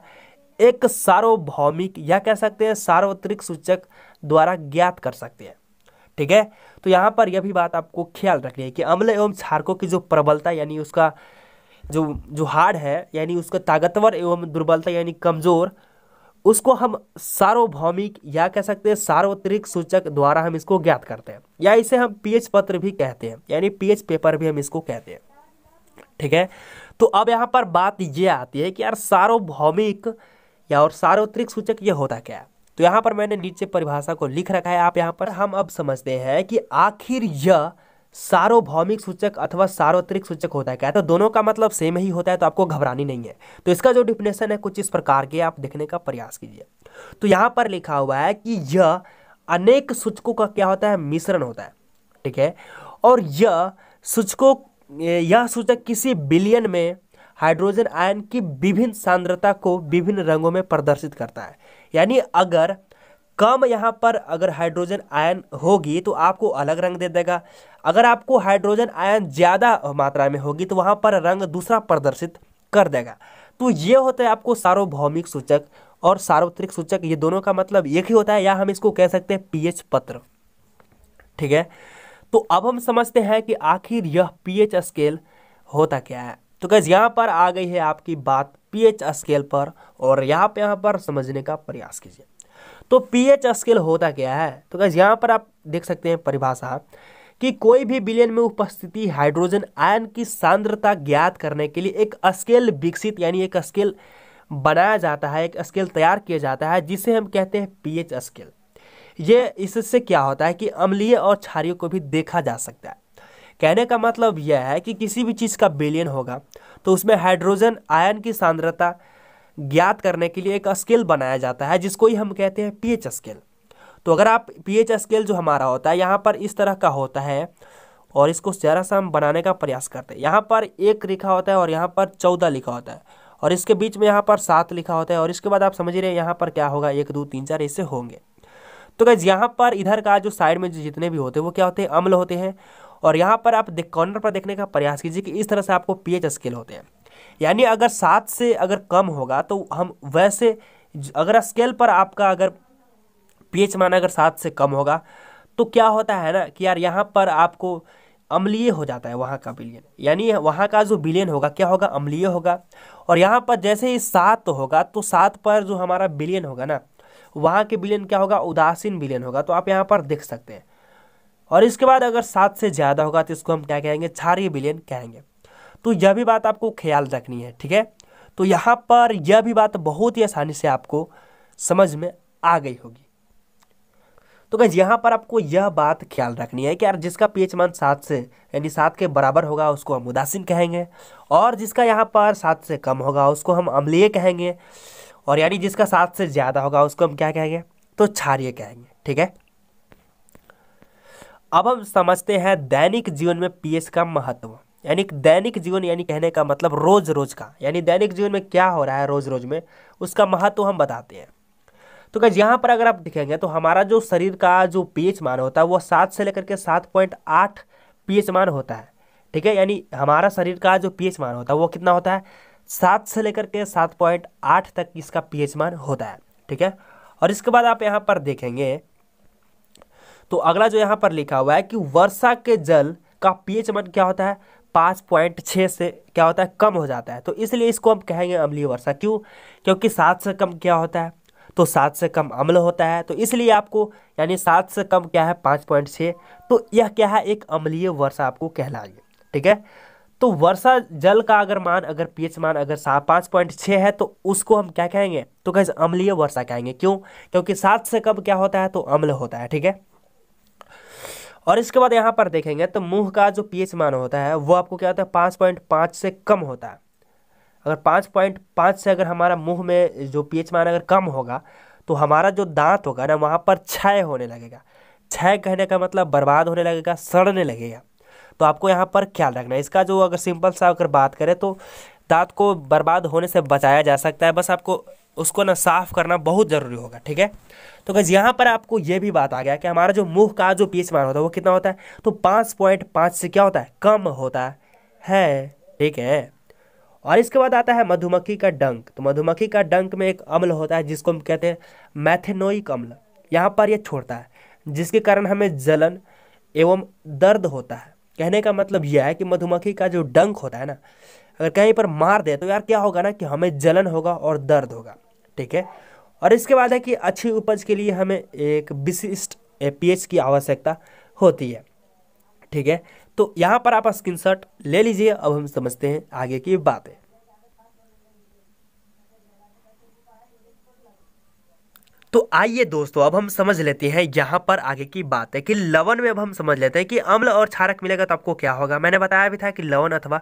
एक सार्वभौमिक या कह सकते हैं सार्वत्रिक सूचक द्वारा ज्ञात कर सकते हैं ठीक है तो यहाँ पर यह भी बात आपको ख्याल रखनी है कि अम्ल एवं क्षारकों की जो प्रबलता यानी उसका जो जो हार्ड है यानी उसका ताकतवर एवं दुर्बलता यानी कमज़ोर उसको हम सार्वभौमिक या कह सकते हैं सार्वत्रिक सूचक द्वारा हम इसको ज्ञात करते हैं या इसे हम पीएच पत्र भी कहते हैं यानी पीएच पेपर भी हम इसको कहते हैं ठीक है तो अब यहाँ पर बात ये आती है कि यार सार्वभौमिक या और सार्वत्रिक सूचक ये होता क्या है तो यहाँ पर मैंने नीचे परिभाषा को लिख रखा है आप यहाँ पर हम अब समझते हैं कि आखिर यह सार्वभौमिक सूचक अथवा सार्वत्रिक सूचक होता है क्या तो दोनों का मतलब सेम ही होता है तो आपको घबरानी नहीं है तो इसका जो डिफिनेशन है कुछ इस प्रकार के आप देखने का प्रयास कीजिए तो यहाँ पर लिखा हुआ है कि यह अनेक सूचकों का क्या होता है मिश्रण होता है ठीक है और यह सूचकों यह सूचक किसी बिलियन में हाइड्रोजन आयन की विभिन्न सांद्रता को विभिन्न रंगों में प्रदर्शित करता है यानी अगर कम यहाँ पर अगर हाइड्रोजन आयन होगी तो आपको अलग रंग दे देगा अगर आपको हाइड्रोजन आयन ज़्यादा मात्रा में होगी तो वहाँ पर रंग दूसरा प्रदर्शित कर देगा तो ये होता है आपको सार्वभौमिक सूचक और सार्वत्रिक सूचक ये दोनों का मतलब एक ही होता है या हम इसको कह सकते हैं पीएच पत्र ठीक है तो अब हम समझते हैं कि आखिर यह पीएच स्केल होता क्या है तो कैसे यहाँ पर आ गई है आपकी बात पीएच स्केल पर और यहाँ पे यहाँ पर समझने का प्रयास कीजिए तो पीएच स्केल होता क्या है तो कैसे यहाँ पर आप देख सकते हैं परिभाषा कि कोई भी बिलियन में उपस्थिति हाइड्रोजन आयन की सांद्रता ज्ञात करने के लिए एक स्केल विकसित यानी एक स्केल बनाया जाता है एक स्केल तैयार किया जाता है जिसे हम कहते हैं पीएच स्केल ये इससे क्या होता है कि अम्लीय और क्षारियों को भी देखा जा सकता है कहने का मतलब यह है कि किसी भी चीज़ का बिलियन होगा तो उसमें हाइड्रोजन आयन की सांद्रता ज्ञात करने के लिए एक स्केल बनाया जाता है जिसको ही हम कहते हैं पीएच स्केल तो अगर आप पीएच स्केल जो हमारा होता है यहाँ पर इस तरह का होता है और इसको ज़रा सा हम बनाने का प्रयास करते हैं यहाँ पर एक लिखा होता है और यहाँ पर चौदह लिखा होता है और इसके बीच में यहाँ पर सात लिखा होता है और इसके बाद आप समझ रहे हैं यहाँ पर क्या होगा एक दो तीन चार ऐसे होंगे तो गैज यहाँ पर इधर का जो साइड में जो जितने भी होते हैं वो क्या होते हैं अम्ल होते हैं और यहाँ पर आप कॉर्नर पर देखने का प्रयास कीजिए कि इस तरह से आपको पी स्केल होते हैं यानी अगर सात से अगर कम होगा तो हम वैसे अगर स्केल पर आपका अगर एच मान अगर सात से कम होगा तो क्या होता है ना कि यार यहाँ पर आपको अम्लीय हो जाता है वहाँ का बिलियन यानी वहाँ का जो बिलियन होगा क्या होगा अम्लीय होगा और यहाँ पर जैसे ही सात होगा तो सात पर जो हमारा बिलियन होगा ना वहाँ के बिलियन क्या होगा उदासीन बिलियन होगा तो आप यहाँ पर देख सकते हैं और इसके बाद अगर सात से ज़्यादा होगा तो इसको हम क्या कहेंगे क्षारीय विलयन कहेंगे तो यह भी बात आपको ख्याल रखनी है ठीक है तो यहाँ पर यह भी बात बहुत ही आसानी से आपको समझ में आ गई होगी तो कहीं यहाँ पर आपको यह बात ख्याल रखनी है कि यार जिसका पीएच मान सात से यानी सात के बराबर होगा उसको हम उदासीन कहेंगे और जिसका यहाँ पर सात से कम होगा उसको हम अम्लीय कहेंगे और यानी जिसका सात से ज़्यादा होगा उसको हम क्या कहेंगे तो क्षारीय कहेंगे ठीक है अब हम समझते हैं दैनिक जीवन में पीएस का महत्व यानी दैनिक जीवन यानी कहने का मतलब रोज रोज का यानी दैनिक जीवन में क्या हो रहा है रोज रोज में उसका महत्व हम बताते हैं तो क्या यहाँ पर अगर आप देखेंगे तो हमारा जो शरीर का जो पीएच मान होता है वो सात से लेकर के सात पॉइंट आठ पीएच मान होता है ठीक है यानी हमारा शरीर का जो पीएच मान होता है वो कितना होता है सात से लेकर के सात पॉइंट आठ तक इसका पीएच मान होता है ठीक है और इसके बाद आप यहाँ पर देखेंगे तो अगला जो यहाँ पर लिखा हुआ है कि वर्षा के जल का पीएच मान क्या होता है पाँच पॉइंट छः से क्या होता है कम हो जाता है तो इसलिए इसको हम कहेंगे अम्लीय वर्षा क्यों क्योंकि सात से कम क्या होता है तो सात से कम अम्ल होता है तो इसलिए आपको यानी सात से कम क्या है पाँच पॉइंट छः तो यह क्या है एक अम्लीय वर्षा आपको कहलाइए ठीक है तो वर्षा जल का अगर मान अगर पीएच मान अगर सात पाँच पॉइंट छः है तो उसको हम क्या कहेंगे तो कैसे अम्लीय वर्षा कहेंगे क्यों क्योंकि सात से कम क्या होता है तो अम्ल होता है ठीक है और इसके बाद यहाँ पर देखेंगे तो मुंह का जो पीएच मान होता है वो आपको क्या होता है पाँच पॉइंट पाँच से कम होता है अगर पाँच पॉइंट पाँच से अगर हमारा मुंह में जो पीएच मान अगर कम होगा तो हमारा जो दांत होगा ना वहाँ पर क्षय होने लगेगा क्षय कहने का मतलब बर्बाद होने लगेगा सड़ने लगेगा तो आपको यहाँ पर ख्याल रखना है इसका जो अगर सिंपल सा अगर बात करें तो दांत को बर्बाद होने से बचाया जा सकता है बस आपको उसको ना साफ़ करना बहुत ज़रूरी होगा ठीक है तो गैस यहाँ पर आपको ये भी बात आ गया कि हमारा जो मुंह का जो पीस मार होता है वो कितना होता है तो पाँच पॉइंट पाँच से क्या होता है कम होता है ठीक है और इसके बाद आता है मधुमक्खी का डंक तो मधुमक्खी का डंक में एक अम्ल होता है जिसको हम कहते हैं मैथेनोइक अम्ल यहाँ पर यह छोड़ता है जिसके कारण हमें जलन एवं दर्द होता है कहने का मतलब यह है कि मधुमक्खी का जो डंक होता है ना अगर कहीं पर मार दे तो यार क्या होगा ना कि हमें जलन होगा और दर्द होगा ठीक है और इसके बाद है कि अच्छी उपज के लिए हमें एक विशिष्ट पीएच की आवश्यकता होती है ठीक है तो यहाँ पर आप स्क्रीन ले लीजिए अब हम समझते हैं आगे की बातें तो आइए दोस्तों अब हम समझ लेते हैं यहाँ पर आगे की बात है कि लवण में अब हम समझ लेते हैं कि अम्ल और क्षारक मिलेगा तो आपको क्या होगा मैंने बताया भी था कि लवण अथवा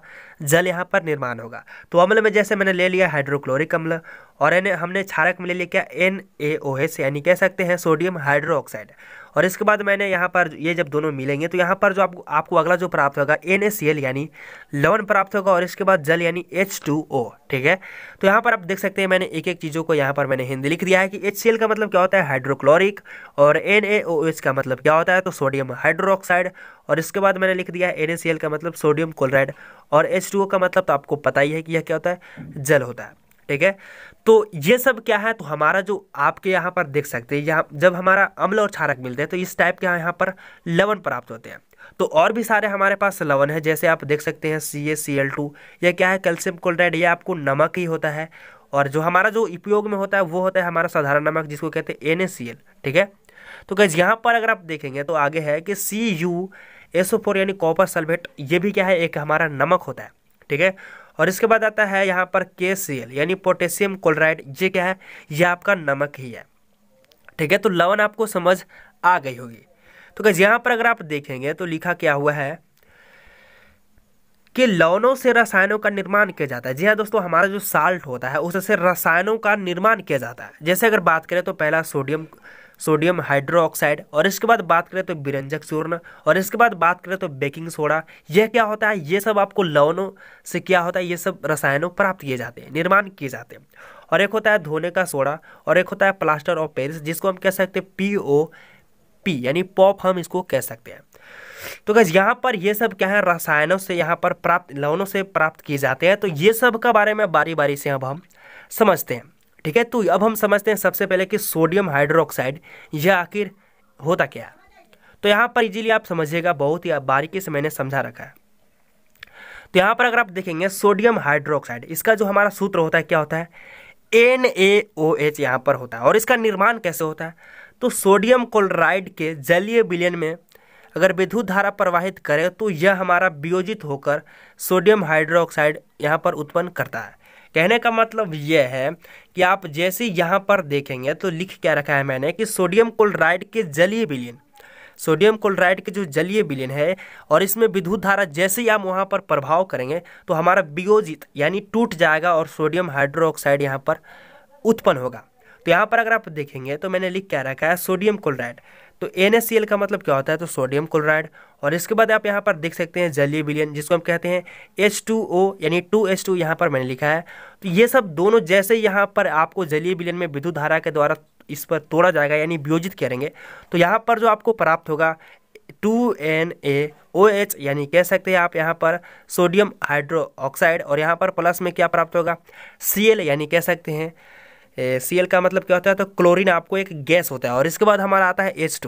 जल यहाँ पर निर्माण होगा तो अम्ल में जैसे मैंने ले लिया हाइड्रोक्लोरिक अम्ल और हमने क्षारक में ले लिया क्या एन ए ओ एस यानी कह सकते हैं सोडियम हाइड्रो ऑक्साइड और इसके बाद मैंने यहाँ पर ये जब दोनों मिलेंगे तो यहाँ पर जो आपको आपको अगला जो प्राप्त होगा एन यानी लवन प्राप्त होगा और इसके बाद जल यानी एच ठीक है तो यहाँ पर आप देख सकते हैं मैंने एक एक चीज़ों को यहाँ पर मैंने हिंदी लिख दिया है कि एच का मतलब क्या होता है हाइड्रोक्लोरिक और एन का मतलब क्या होता है तो सोडियम हाइड्रोक्साइड और इसके बाद मैंने लिख दिया है एन का मतलब सोडियम क्लोराइड और एच का मतलब तो आपको पता ही है कि यह क्या होता है जल होता है ठीक है तो ये सब क्या है तो हमारा जो आपके यहाँ पर देख सकते हैं यहाँ जब हमारा अम्ल और क्षारक मिलते हैं तो इस टाइप के यहाँ पर लवण प्राप्त होते हैं तो और भी सारे हमारे पास लवण है जैसे आप देख सकते हैं सी ए सी एल टू या क्या है कैल्शियम क्लोराइड ये आपको नमक ही होता है और जो हमारा जो उपयोग में होता है वो होता है हमारा साधारण नमक जिसको कहते हैं एन ए सी एल ठीक है तो कैसे यहाँ पर अगर आप देखेंगे तो आगे है कि सी यू एसओ फोर यानी कॉपर सल्फेट ये भी क्या है एक हमारा नमक होता है ठीक है और इसके बाद आता है यहाँ पर के यानी पोटेशियम क्लोराइड ये क्या है ये आपका नमक ही है ठीक है तो लवन आपको समझ आ गई होगी तो गैस यहाँ पर अगर आप देखेंगे तो लिखा क्या हुआ है कि लवनों से रसायनों का निर्माण किया जाता है जी हाँ दोस्तों हमारा जो साल्ट होता है उससे रसायनों का निर्माण किया जाता है जैसे अगर बात करें तो पहला सोडियम सोडियम हाइड्रोक्साइड और इसके बाद बात करें तो बिरंजक चूर्ण और इसके बाद बात करें तो बेकिंग सोडा यह क्या होता है ये सब आपको लवनों से क्या होता है ये सब रसायनों प्राप्त किए जाते हैं निर्माण किए जाते हैं और एक होता है धोने का सोडा और एक होता है प्लास्टर ऑफ पेरिस जिसको हम कह सकते हैं पी ओ पी यानी पॉप हम इसको कह सकते हैं तो गज यहाँ पर ये सब क्या है रसायनों से यहाँ पर प्राप्त लवनों से प्राप्त किए जाते हैं तो ये सब का बारे में बारी बारी से अब हम समझते हैं ठीक है तो अब हम समझते हैं सबसे पहले कि सोडियम हाइड्रोक्साइड यह आखिर होता क्या तो यहाँ पर इजीली आप समझिएगा बहुत ही बारीकी से मैंने समझा रखा है तो यहाँ पर अगर आप देखेंगे सोडियम हाइड्रोक्साइड इसका जो हमारा सूत्र होता है क्या होता है एन ए ओ एच यहाँ पर होता है और इसका निर्माण कैसे होता है तो सोडियम क्लोराइड के जलीय विलयन में अगर विद्युत धारा प्रवाहित करें तो यह हमारा वियोजित होकर सोडियम हाइड्रोक्साइड यहाँ पर उत्पन्न करता है कहने का मतलब यह है कि आप जैसे यहाँ पर देखेंगे तो लिख क्या रखा है मैंने कि सोडियम क्लोराइड के जलीय विलीन सोडियम क्लोराइड के जो जलीय विलीन है और इसमें विद्युत धारा जैसे ही आप वहाँ पर प्रभाव करेंगे तो हमारा वियोजित यानी टूट जाएगा और सोडियम हाइड्रोक्साइड यहाँ पर उत्पन्न होगा तो यहाँ पर अगर आप देखेंगे तो मैंने लिख क्या रखा है सोडियम क्लोराइड तो एन का मतलब क्या होता है तो सोडियम क्लोराइड और इसके बाद आप यहाँ पर देख सकते हैं जलीय विलियन जिसको हम कहते हैं एच टू ओ यानी टू एच टू यहाँ पर मैंने लिखा है तो ये सब दोनों जैसे यहाँ पर आपको जलीय विलियन में विद्युत धारा के द्वारा इस पर तोड़ा जाएगा यानी वियोजित करेंगे तो यहाँ पर जो आपको प्राप्त होगा two N A O H यानी कह सकते हैं आप यहाँ पर सोडियम हाइड्रो ऑक्साइड और यहाँ पर प्लस में क्या प्राप्त होगा सी एल यानी कह सकते हैं सी का मतलब क्या होता है तो क्लोरीन आपको एक गैस होता है और इसके बाद हमारा आता है एच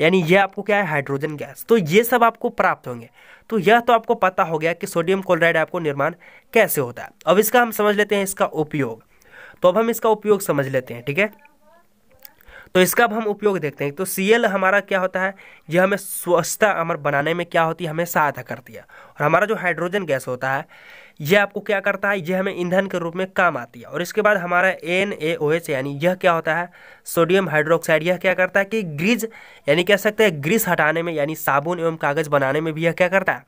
यानी ये आपको क्या है हाइड्रोजन गैस तो ये सब आपको प्राप्त होंगे तो यह तो आपको पता हो गया कि सोडियम क्लोराइड आपको निर्माण कैसे होता है अब इसका हम समझ लेते हैं इसका उपयोग तो अब हम इसका उपयोग समझ लेते हैं ठीक है तो इसका अब हम उपयोग देखते हैं तो सी हमारा क्या होता है ये हमें स्वच्छता अमर बनाने में क्या होती है हमें सहायता करती है और हमारा जो हाइड्रोजन गैस होता है यह आपको क्या करता है ये हमें ईंधन के रूप में काम आती है और इसके बाद हमारा एन ए ओ एच यानी यह क्या होता है सोडियम हाइड्रोक्साइड यह क्या करता है कि ग्रीज यानी कह सकते हैं ग्रीस हटाने में यानी साबुन एवं कागज़ बनाने में भी यह क्या करता है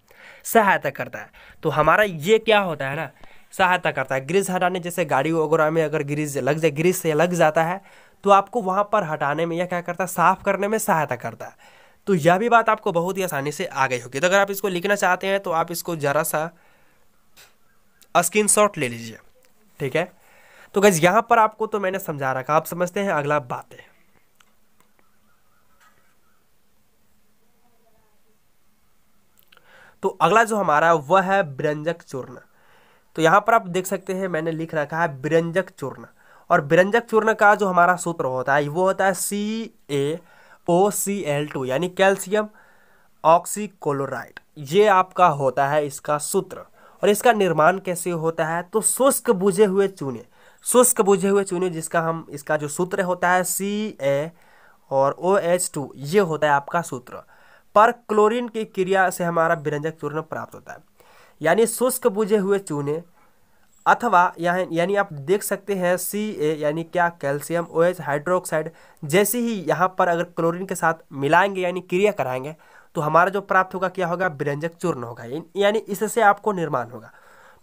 सहायता करता है तो हमारा ये क्या होता है ना सहायता करता है ग्रीस हटाने जैसे गाड़ी वगैरह में अगर ग्रीज लग जाए ग्रीस से लग जाता है तो आपको वहाँ पर हटाने में यह क्या करता है साफ़ करने में सहायता करता है तो यह भी बात आपको बहुत ही आसानी से आ गई होगी तो अगर आप इसको लिखना चाहते हैं तो आप इसको ज़रा सा स्क्रीन शॉट ले लीजिए ठीक है तो गैस यहाँ पर आपको तो मैंने समझा रखा आप समझते हैं अगला बात है तो अगला जो हमारा वह है बिरंजक चूर्ण तो यहाँ पर आप देख सकते हैं मैंने लिख रखा है बिरंजक चूर्ण और बिरंजक चूर्ण का जो हमारा सूत्र होता है वो होता है C A O C L two यानी कैल्शियम ऑक्सीक्लोराइड ये आपका होता है इसका सूत्र और इसका निर्माण कैसे होता है तो शुष्क बुझे हुए चूने शुष्क बुझे हुए चूने जिसका हम इसका जो सूत्र होता है सी ए और ओ एच टू ये होता है आपका सूत्र पर क्लोरीन की क्रिया से हमारा व्यंजक चूर्ण प्राप्त होता है यानी शुष्क बुझे हुए चूने अथवा यहाँ यानी आप देख सकते हैं सी ए यानी क्या कैल्शियम ओ एच हाइड्रोक्साइड जैसे ही यहाँ पर अगर क्लोरीन के साथ मिलाएंगे यानी क्रिया कराएंगे तो हमारा जो प्राप्त होगा क्या होगा व्यंजक चूर्ण होगा यानी इससे आपको निर्माण होगा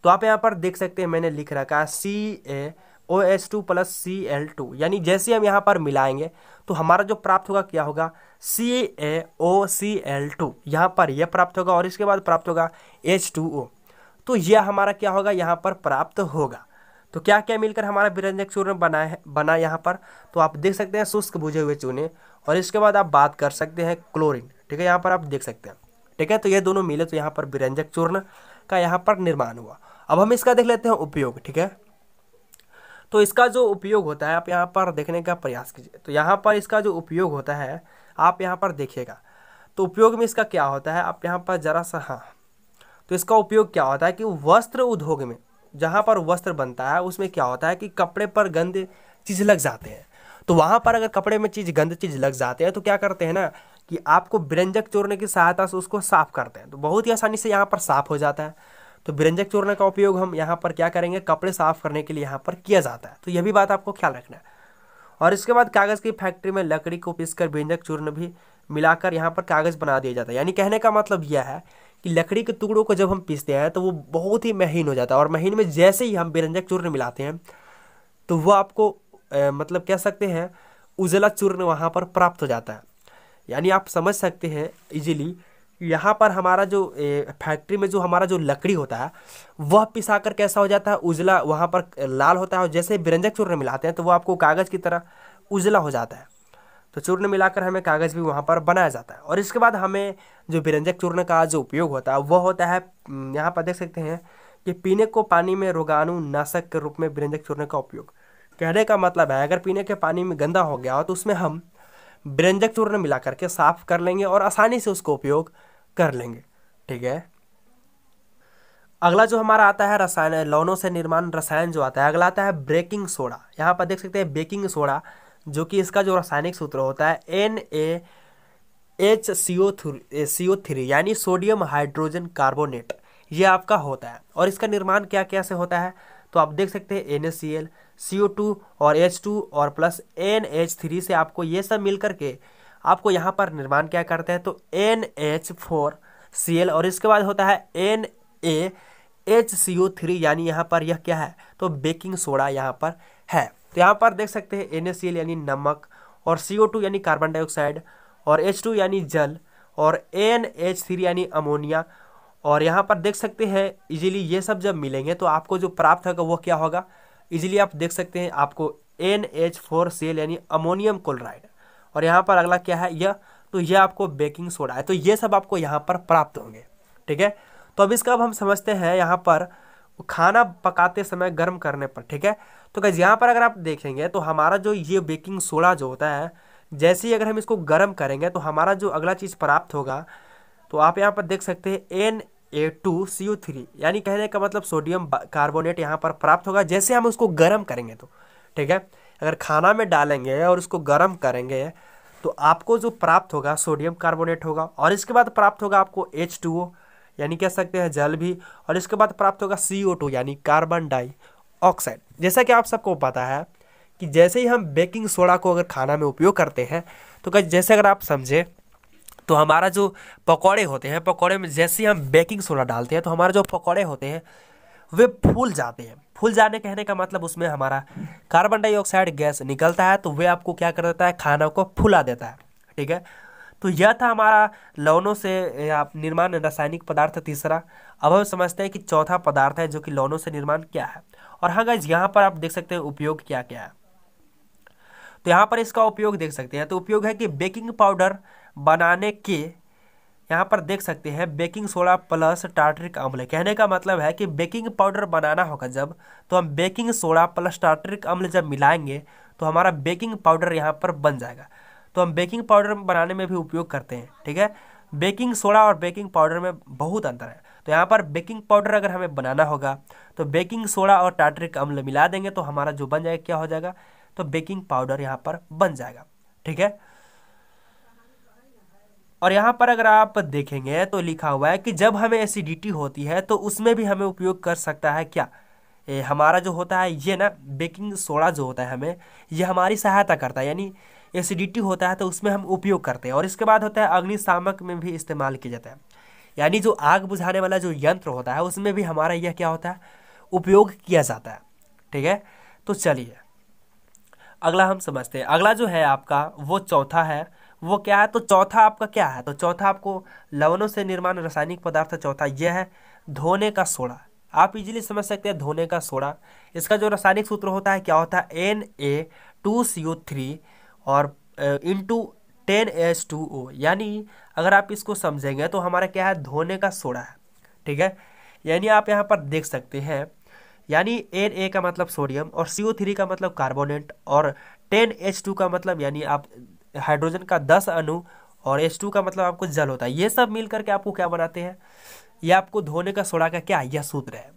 तो आप यहाँ पर देख सकते हैं मैंने लिख रखा है C A O S two plus C L two यानी जैसे हम यहाँ पर मिलाएंगे तो हमारा जो प्राप्त होगा क्या होगा सी A O C L to यहाँ पर यह प्राप्त होगा और इसके बाद प्राप्त होगा एच टू ओ तो यह हमारा क्या होगा यहाँ पर प्राप्त होगा तो क्या क्या मिलकर हमारा व्यंजक चूर्ण बना है बना यहाँ पर तो आप देख सकते हैं शुष्क बुझे हुए चूने और इसके बाद आप बात कर सकते हैं क्लोरीन ठीक है यहाँ पर आप देख सकते हैं ठीक है तो ये दोनों मिले तो यहाँ पर विरंजक चूर्ण का यहाँ पर निर्माण हुआ अब हम इसका देख लेते हैं उपयोग ठीक है तो इसका जो उपयोग होता है आप यहाँ पर देखने का प्रयास कीजिए तो यहाँ पर इसका जो उपयोग होता है आप यहाँ पर देखिएगा तो उपयोग में इसका क्या होता है आप यहाँ पर जरा सा हाँ तो इसका उपयोग क्या होता है कि वस्त्र उद्योग में जहाँ पर वस्त्र बनता है उसमें क्या होता है कि कपड़े पर गंद चीज़ लग जाते हैं तो वहाँ पर अगर कपड़े में चीज़ गंद चीज़ लग जाते हैं तो क्या करते हैं ना कि आपको बिरंजक चूर्ण की सहायता से उसको साफ करते हैं तो बहुत ही आसानी से यहाँ पर साफ हो जाता है तो बिरंजक चूर्ण का उपयोग हम यहाँ पर क्या करेंगे कपड़े साफ करने के लिए यहाँ पर किया जाता है तो यह भी बात आपको ख्याल रखना है और इसके बाद कागज़ की फैक्ट्री में लकड़ी को पीसकर व्यंजक चूर्ण भी मिलाकर यहाँ पर कागज़ बना दिया जाता है यानी कहने का मतलब यह है कि लकड़ी के टुकड़ों को जब हम पीसते हैं तो वो बहुत ही महीन हो जाता है और महीन में जैसे ही हम व्यंजक चूर्ण मिलाते हैं तो वो आपको ए, मतलब कह सकते हैं उजला चूर्ण वहाँ पर प्राप्त हो जाता है यानी आप समझ सकते हैं इजीली यहाँ पर हमारा जो फैक्ट्री में जो हमारा जो लकड़ी होता है वह पिसा कर कैसा हो जाता है उजला वहाँ पर लाल होता है और जैसे व्यंजक चूर्ण मिलाते हैं तो वो आपको कागज़ की तरह उजला हो जाता है तो चूर्ण मिलाकर हमें कागज़ भी वहाँ पर बनाया जाता है और इसके बाद हमें जो व्यंजक चूर्ण का जो उपयोग होता है वह होता है यहाँ पर देख सकते हैं कि पीने को पानी में रोगाणु नाशक के रूप में व्यंजक चूर्ण का उपयोग कहने का मतलब है अगर पीने के पानी में गंदा हो गया हो तो उसमें हम व्यंजक चूर्ण मिला करके साफ कर लेंगे और आसानी से उसको उपयोग कर लेंगे ठीक है अगला जो हमारा आता है रसायन लौनों से निर्माण रसायन जो आता है अगला आता है ब्रेकिंग सोडा यहाँ पर देख सकते हैं बेकिंग सोडा जो कि इसका जो रासायनिक सूत्र होता है N A H C O three C O three यानी सोडियम हाइड्रोजन कार्बोनेट ये आपका होता है और इसका निर्माण क्या क्या से होता है तो आप देख सकते हैं N S C L C O two और एच टू और प्लस एन एच थ्री से आपको ये सब मिल करके आपको यहाँ पर निर्माण क्या करते हैं तो N H four C L और इसके बाद होता है N A H C O three यानी यहाँ पर यह क्या है तो बेकिंग सोडा यहाँ पर है तो यहाँ पर देख सकते हैं एन ए सी एल यानी नमक और सी ओ टू यानी कार्बन डाइऑक्साइड और एच टू यानी जल और एन एच थ्री यानी अमोनिया और यहाँ पर देख सकते हैं इजीली ये सब जब मिलेंगे तो आपको जो प्राप्त होगा वो क्या होगा इजीली आप देख सकते हैं आपको एन एच फोर सेल यानी अमोनियम क्लोराइड और यहाँ पर अगला क्या है यह तो यह आपको बेकिंग सोडा है तो ये सब आपको यहाँ पर प्राप्त होंगे ठीक है तो अब इसका अब हम समझते हैं यहाँ पर खाना पकाते समय गर्म करने पर ठीक है तो क्या यहाँ पर अगर आप देखेंगे तो हमारा जो ये बेकिंग सोडा जो होता है जैसे ही अगर हम इसको गर्म करेंगे तो हमारा जो अगला चीज़ प्राप्त होगा तो आप यहाँ पर देख सकते हैं N A two C O three यानी कहने का मतलब सोडियम कार्बोनेट यहाँ पर प्राप्त होगा जैसे हम उसको गर्म करेंगे तो ठीक है अगर खाना में डालेंगे और उसको गर्म करेंगे तो आपको जो प्राप्त होगा सोडियम कार्बोनेट होगा और इसके बाद प्राप्त होगा आपको एच टू ओ यानी कह सकते हैं जल भी और इसके बाद प्राप्त होगा सी ओ टू यानी कार्बन डाई ऑक्साइड जैसा कि आप सबको पता है कि जैसे ही हम बेकिंग सोडा को अगर खाना में उपयोग करते हैं तो जैसे अगर आप समझें तो हमारा जो पकौड़े होते हैं पकौड़े में जैसे हम बेकिंग सोडा डालते हैं तो हमारे जो पकौड़े होते हैं वे फूल जाते हैं फूल जाने कहने का मतलब उसमें हमारा कार्बन डाइऑक्साइड गैस निकलता है तो वे आपको क्या कर देता है खाना को फुला देता है ठीक है तो यह था हमारा लौनों से आप निर्माण रासायनिक पदार्थ तीसरा अब हम समझते हैं कि चौथा पदार्थ है जो कि लौनों से निर्माण क्या है और हाँ गाइज यहाँ पर आप देख सकते हैं उपयोग क्या क्या है तो यहाँ पर इसका उपयोग देख सकते हैं तो उपयोग है कि बेकिंग पाउडर बनाने के यहाँ पर देख सकते हैं बेकिंग सोडा प्लस टार्टरिक अम्ल कहने का मतलब है कि बेकिंग पाउडर बनाना होगा जब तो हम बेकिंग सोडा प्लस टार्टरिक अम्ल जब मिलाएंगे तो हमारा बेकिंग पाउडर यहाँ पर बन जाएगा तो हम बेकिंग पाउडर बनाने में भी उपयोग करते हैं ठीक है बेकिंग सोडा और बेकिंग पाउडर में बहुत अंतर है तो यहाँ पर बेकिंग पाउडर अगर हमें बनाना होगा तो बेकिंग सोडा और टाटरिक अम्ल मिला देंगे तो हमारा जो बन जाएगा क्या हो जाएगा तो बेकिंग पाउडर यहाँ पर बन जाएगा ठीक है और यहाँ पर अगर आप देखेंगे तो लिखा हुआ है कि जब हमें एसिडिटी होती है तो उसमें भी हमें उपयोग कर सकता है क्या ए, हमारा जो होता है ये ना बेकिंग सोडा जो होता है हमें ये हमारी सहायता करता है यानी एसिडिटी होता है तो उसमें हम उपयोग करते हैं और इसके बाद होता है अग्निशामक में भी इस्तेमाल किया जाता है यानी जो आग बुझाने वाला जो यंत्र होता है उसमें भी हमारा यह क्या होता है उपयोग किया जाता है ठीक है तो चलिए अगला हम समझते हैं अगला जो है आपका वो चौथा है वो क्या है तो चौथा आपका क्या है तो चौथा आपको लवणों से निर्माण रासायनिक पदार्थ चौथा यह है धोने का सोडा आप इजीली समझ सकते हैं धोने का सोडा इसका जो रासायनिक सूत्र होता है क्या होता है N A two C O three और into ten H two O यानी अगर आप इसको समझेंगे तो हमारा क्या है धोने का सोडा है ठीक है यानी आप यहाँ पर देख सकते हैं यानी एन ए का मतलब सोडियम और सी ओ थ्री का मतलब कार्बोनेट और टेन एच टू का मतलब यानी आप हाइड्रोजन का दस अणु और एस टू का मतलब आपको जल होता है ये सब मिल करके आपको क्या बनाते हैं ये आपको धोने का सोडा का क्या यह सूत्र है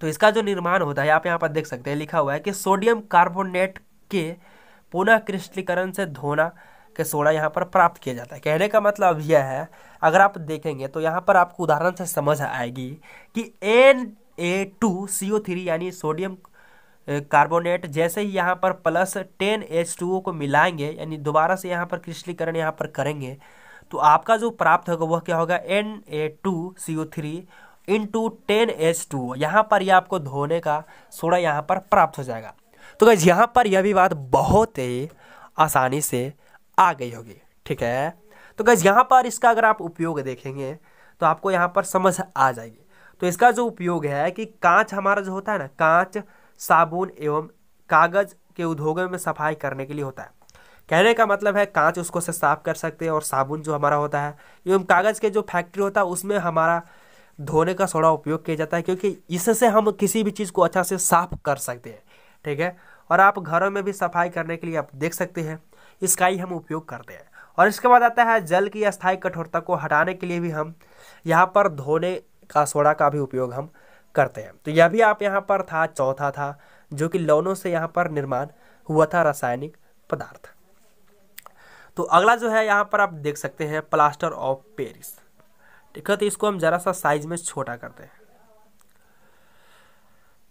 तो इसका जो निर्माण होता है आप यहाँ पर देख सकते हैं लिखा हुआ है कि सोडियम कार्बोनेट के पुनः क्रिस्टलीकरण से धोना के सोडा यहाँ पर प्राप्त किया जाता है कहने का मतलब यह है अगर आप देखेंगे तो यहाँ पर आपको उदाहरण से समझ आएगी कि N A two C O three यानी सोडियम कार्बोनेट जैसे ही यहाँ पर plus ten H two O को मिलाएंगे यानी दोबारा से यहाँ पर क्रिस्टलीकरण यहाँ पर करेंगे तो आपका जो प्राप्त होगा वह क्या होगा N A two C O three into ten H two यहाँ पर ये यह आपको धोने का सोडा यहाँ पर प्राप्त हो जाएगा तो गैस यहाँ पर यह भी बात बहुत ही आसानी से आ गई होगी ठीक है तो गैस यहाँ पर इसका अगर आप उपयोग देखेंगे तो आपको यहाँ पर समझ आ जाएगी तो इसका जो उपयोग है कि कांच हमारा जो होता है ना कांच साबुन एवं कागज़ के उद्योगों में सफाई करने के लिए होता है कहने का मतलब है कांच उसको से साफ कर सकते हैं और साबुन जो हमारा होता है एवं कागज़ के जो फैक्ट्री होता है उसमें हमारा धोने का सोडा उपयोग किया जाता है क्योंकि इससे हम किसी भी चीज़ को अच्छा से साफ कर सकते हैं ठीक है और आप घरों में भी सफाई करने के लिए आप देख सकते हैं इसका ही हम उपयोग करते हैं और इसके बाद आता है जल की अस्थायी कठोरता को हटाने के लिए भी हम यहाँ पर धोने का सोडा का भी उपयोग हम करते हैं तो यह भी आप यहाँ पर था चौथा था जो कि लवणों से यहाँ पर निर्माण हुआ था रासायनिक पदार्थ तो अगला जो है यहाँ पर आप देख सकते हैं प्लास्टर ऑफ पेरिस ठीक है तो इसको हम ज़रा सा साइज में छोटा करते हैं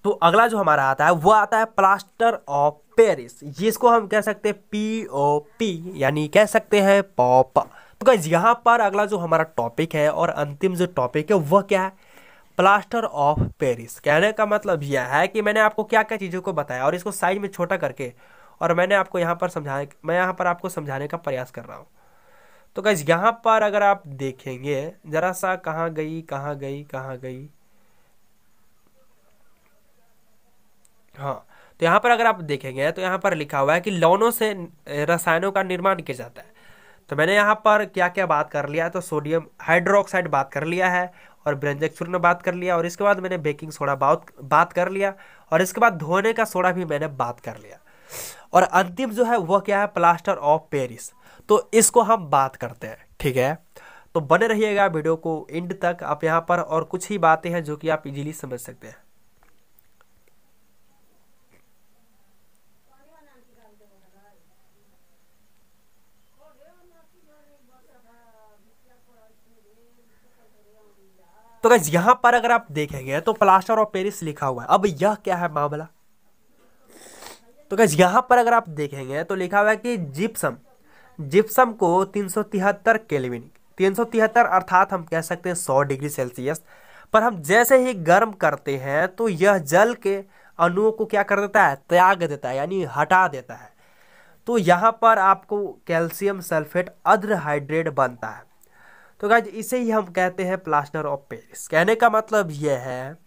तो अगला जो हमारा आता है वो आता है प्लास्टर ऑफ पेरिस जिसको हम कह सकते हैं पी ओ पी यानी कह सकते हैं पॉप तो यहाँ पर अगला जो हमारा टॉपिक है और अंतिम जो टॉपिक है वह क्या है प्लास्टर ऑफ पेरिस कहने का मतलब यह है कि मैंने आपको क्या क्या चीज़ों को बताया और इसको साइज में छोटा करके और मैंने आपको यहाँ पर समझाने मैं यहाँ पर आपको समझाने का प्रयास कर रहा हूँ तो कैसे यहाँ पर अगर आप देखेंगे ज़रा सा कहाँ गई कहाँ गई कहाँ गई हाँ तो यहाँ पर अगर आप देखेंगे तो यहाँ पर लिखा हुआ है कि लौनों से रसायनों का निर्माण किया जाता है तो मैंने यहाँ पर क्या क्या बात कर लिया तो सोडियम हाइड्रोक्साइड बात कर लिया है और ब्रंजक ने बात कर लिया और इसके बाद मैंने बेकिंग सोडा बात बात कर लिया और इसके बाद धोने का सोडा भी मैंने बात कर लिया और अंतिम जो है वह क्या है प्लास्टर ऑफ पेरिस तो इसको हम बात करते हैं ठीक है तो बने रहिएगा वीडियो को एंड तक आप यहाँ पर और कुछ ही बातें हैं जो कि आप इजीली समझ सकते हैं तो गैस यहाँ पर अगर आप देखेंगे तो प्लास्टर ऑफ पेरिस लिखा हुआ है अब यह क्या है मामला तो गैस यहां पर अगर आप देखेंगे तो लिखा हुआ है कि जिप्सम जिप्सम को तीन सौ तिहत्तर केलविन तीन सौ तिहत्तर अर्थात हम कह सकते हैं सौ डिग्री सेल्सियस पर हम जैसे ही गर्म करते हैं तो यह जल के अणुओं को क्या कर देता है त्याग देता है यानी हटा देता है तो यहाँ पर आपको कैल्शियम सल्फेट अद्र हाइड्रेट बनता है तो गाइज इसे ही हम कहते हैं प्लास्टर ऑफ पेरिस कहने का मतलब यह है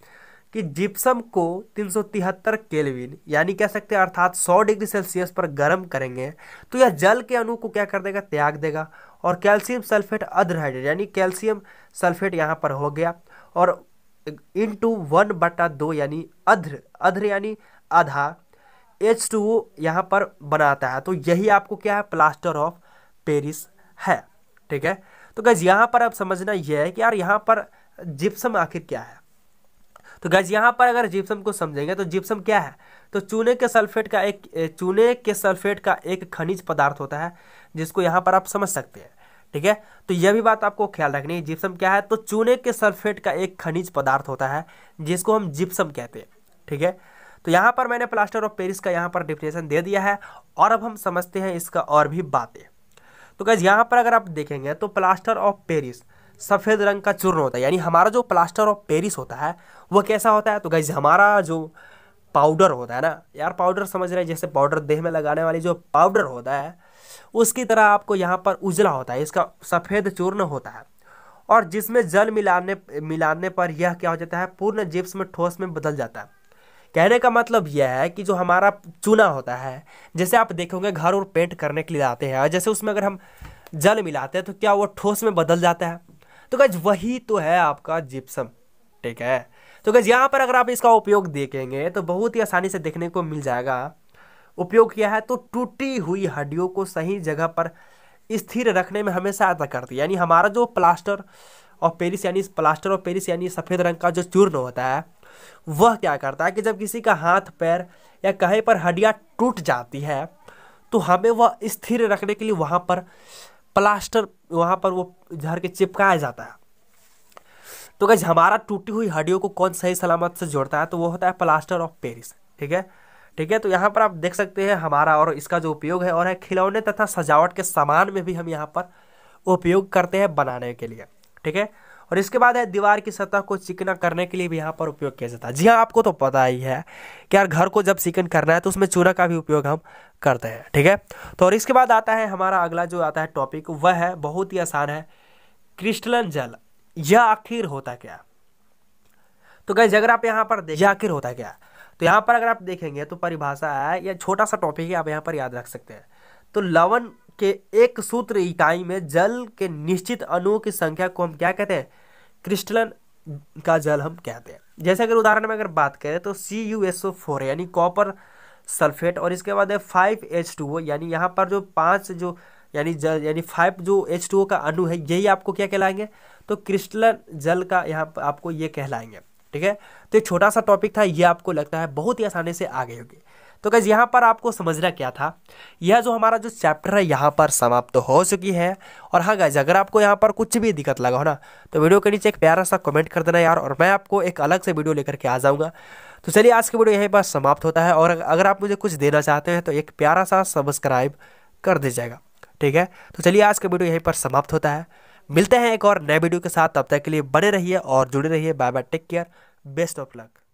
कि जिप्सम को 373 केल्विन यानी कह सकते हैं अर्थात 100 डिग्री सेल्सियस पर गर्म करेंगे तो यह जल के अणु को क्या कर देगा त्याग देगा और कैल्शियम सल्फेट अधराइड्रेट यानी कैल्शियम सल्फेट यहाँ पर हो गया और इन टू वन बटा दो यानी अध्र अध्र यानी आधा एच टू ओ यहाँ पर बनाता है तो यही आपको क्या है प्लास्टर ऑफ पेरिस है ठीक है तो गज़ यहाँ पर अब समझना यह है कि यार यहाँ पर जिप्सम आखिर क्या है तो गज़ यहाँ पर अगर जिप्सम को समझेंगे तो जिप्सम क्या है तो चूने के सल्फेट का एक चूने के सल्फेट का एक खनिज पदार्थ होता है जिसको यहाँ पर आप समझ सकते हैं ठीक है तो यह भी बात आपको ख्याल रखनी है जिप्सम क्या है तो चूने के सल्फेट का एक खनिज पदार्थ होता है जिसको हम जिप्सम कहते हैं ठीक है तो यहाँ पर मैंने प्लास्टर ऑफ पेरिस का यहाँ पर डिफिनेशन दे दिया है और अब हम समझते हैं इसका और भी बातें तो गैस यहाँ पर अगर आप देखेंगे तो प्लास्टर ऑफ पेरिस सफ़ेद रंग का चूर्ण होता है यानी हमारा जो प्लास्टर ऑफ पेरिस होता है वह कैसा होता है तो गैस हमारा जो पाउडर होता है ना यार पाउडर समझ रहे हैं जैसे पाउडर देह में लगाने वाली जो पाउडर होता है उसकी तरह आपको यहाँ पर उजला होता है इसका सफ़ेद चूर्ण होता है और जिसमें जल मिलाने मिलाने पर यह क्या हो जाता है पूर्ण जिप्स में ठोस में बदल जाता है कहने का मतलब यह है कि जो हमारा चूना होता है जैसे आप देखोगे घर और पेंट करने के लिए आते हैं और जैसे उसमें अगर हम जल मिलाते हैं तो क्या वो ठोस में बदल जाता है तो गज वही तो है आपका जिप्सम ठीक है तो गज यहाँ पर अगर आप इसका उपयोग देखेंगे तो बहुत ही आसानी से देखने को मिल जाएगा उपयोग किया है तो टूटी हुई हड्डियों को सही जगह पर स्थिर रखने में हमें सहायता करती है यानी हमारा जो प्लास्टर और पेरिस यानी प्लास्टर और पेरिस यानी सफ़ेद रंग का जो चूर्ण होता है वह क्या करता है कि जब किसी का हाथ पैर या कहीं पर हड्डियाँ टूट जाती है तो हमें वह स्थिर रखने के लिए वहाँ पर प्लास्टर वहाँ पर वो झर के चिपकाया जाता है तो कैसे हमारा टूटी हुई हड्डियों को कौन सही सलामत से जोड़ता है तो वो होता है प्लास्टर ऑफ पेरिस ठीक है ठीक है तो यहाँ पर आप देख सकते हैं हमारा और इसका जो उपयोग है और है खिलौने तथा सजावट के सामान में भी हम यहाँ पर उपयोग करते हैं बनाने के लिए ठीक है और इसके बाद है दीवार की सतह को चिकना करने के लिए भी यहाँ पर उपयोग किया जाता है जी हाँ आपको तो पता ही है कि यार घर को जब चिकन करना है तो उसमें चूना का भी उपयोग हम करते हैं ठीक है तो और इसके बाद आता है हमारा अगला जो आता है टॉपिक वह है बहुत ही आसान है क्रिस्टलन जल यह आखिर होता क्या तो गैज अगर आप यहाँ पर देखिए आखिर होता क्या तो यहाँ पर अगर आप देखेंगे तो परिभाषा है या छोटा सा टॉपिक है आप यहाँ पर याद रख सकते हैं तो लवन के एक सूत्र इकाई में जल के निश्चित अणुओं की संख्या को हम क्या कहते हैं क्रिस्टलन का जल हम कहते हैं जैसे अगर उदाहरण में अगर बात करें तो C U S O four यानी कॉपर सल्फेट और इसके बाद है फाइव एच टू ओ यानी यहाँ पर जो पाँच जो यानी जल यानी फाइव जो एच टू ओ का अणु है यही आपको क्या कहलाएंगे तो क्रिस्टलन जल का यहाँ पर आपको ये कहलाएंगे ठीक है तो ये छोटा सा टॉपिक था ये आपको लगता है बहुत ही आसानी से आगे होगी तो गैज़ यहाँ पर आपको समझना क्या था यह जो हमारा जो चैप्टर है यहाँ पर समाप्त तो हो चुकी है और हाँ गैज़ अगर आपको यहाँ पर कुछ भी दिक्कत लगा हो ना तो वीडियो के नीचे एक प्यारा सा कमेंट कर देना यार और मैं आपको एक अलग से वीडियो लेकर के आ जाऊँगा तो चलिए आज की वीडियो यहीं पर समाप्त होता है और अगर आप मुझे कुछ देना चाहते हैं तो एक प्यारा सा सब्सक्राइब कर दीजिएगा ठीक है तो चलिए आज का वीडियो यहीं पर समाप्त होता है मिलते हैं एक और नए वीडियो के साथ तब तक के लिए बने रहिए और जुड़े रहिए bye bye take care best of luck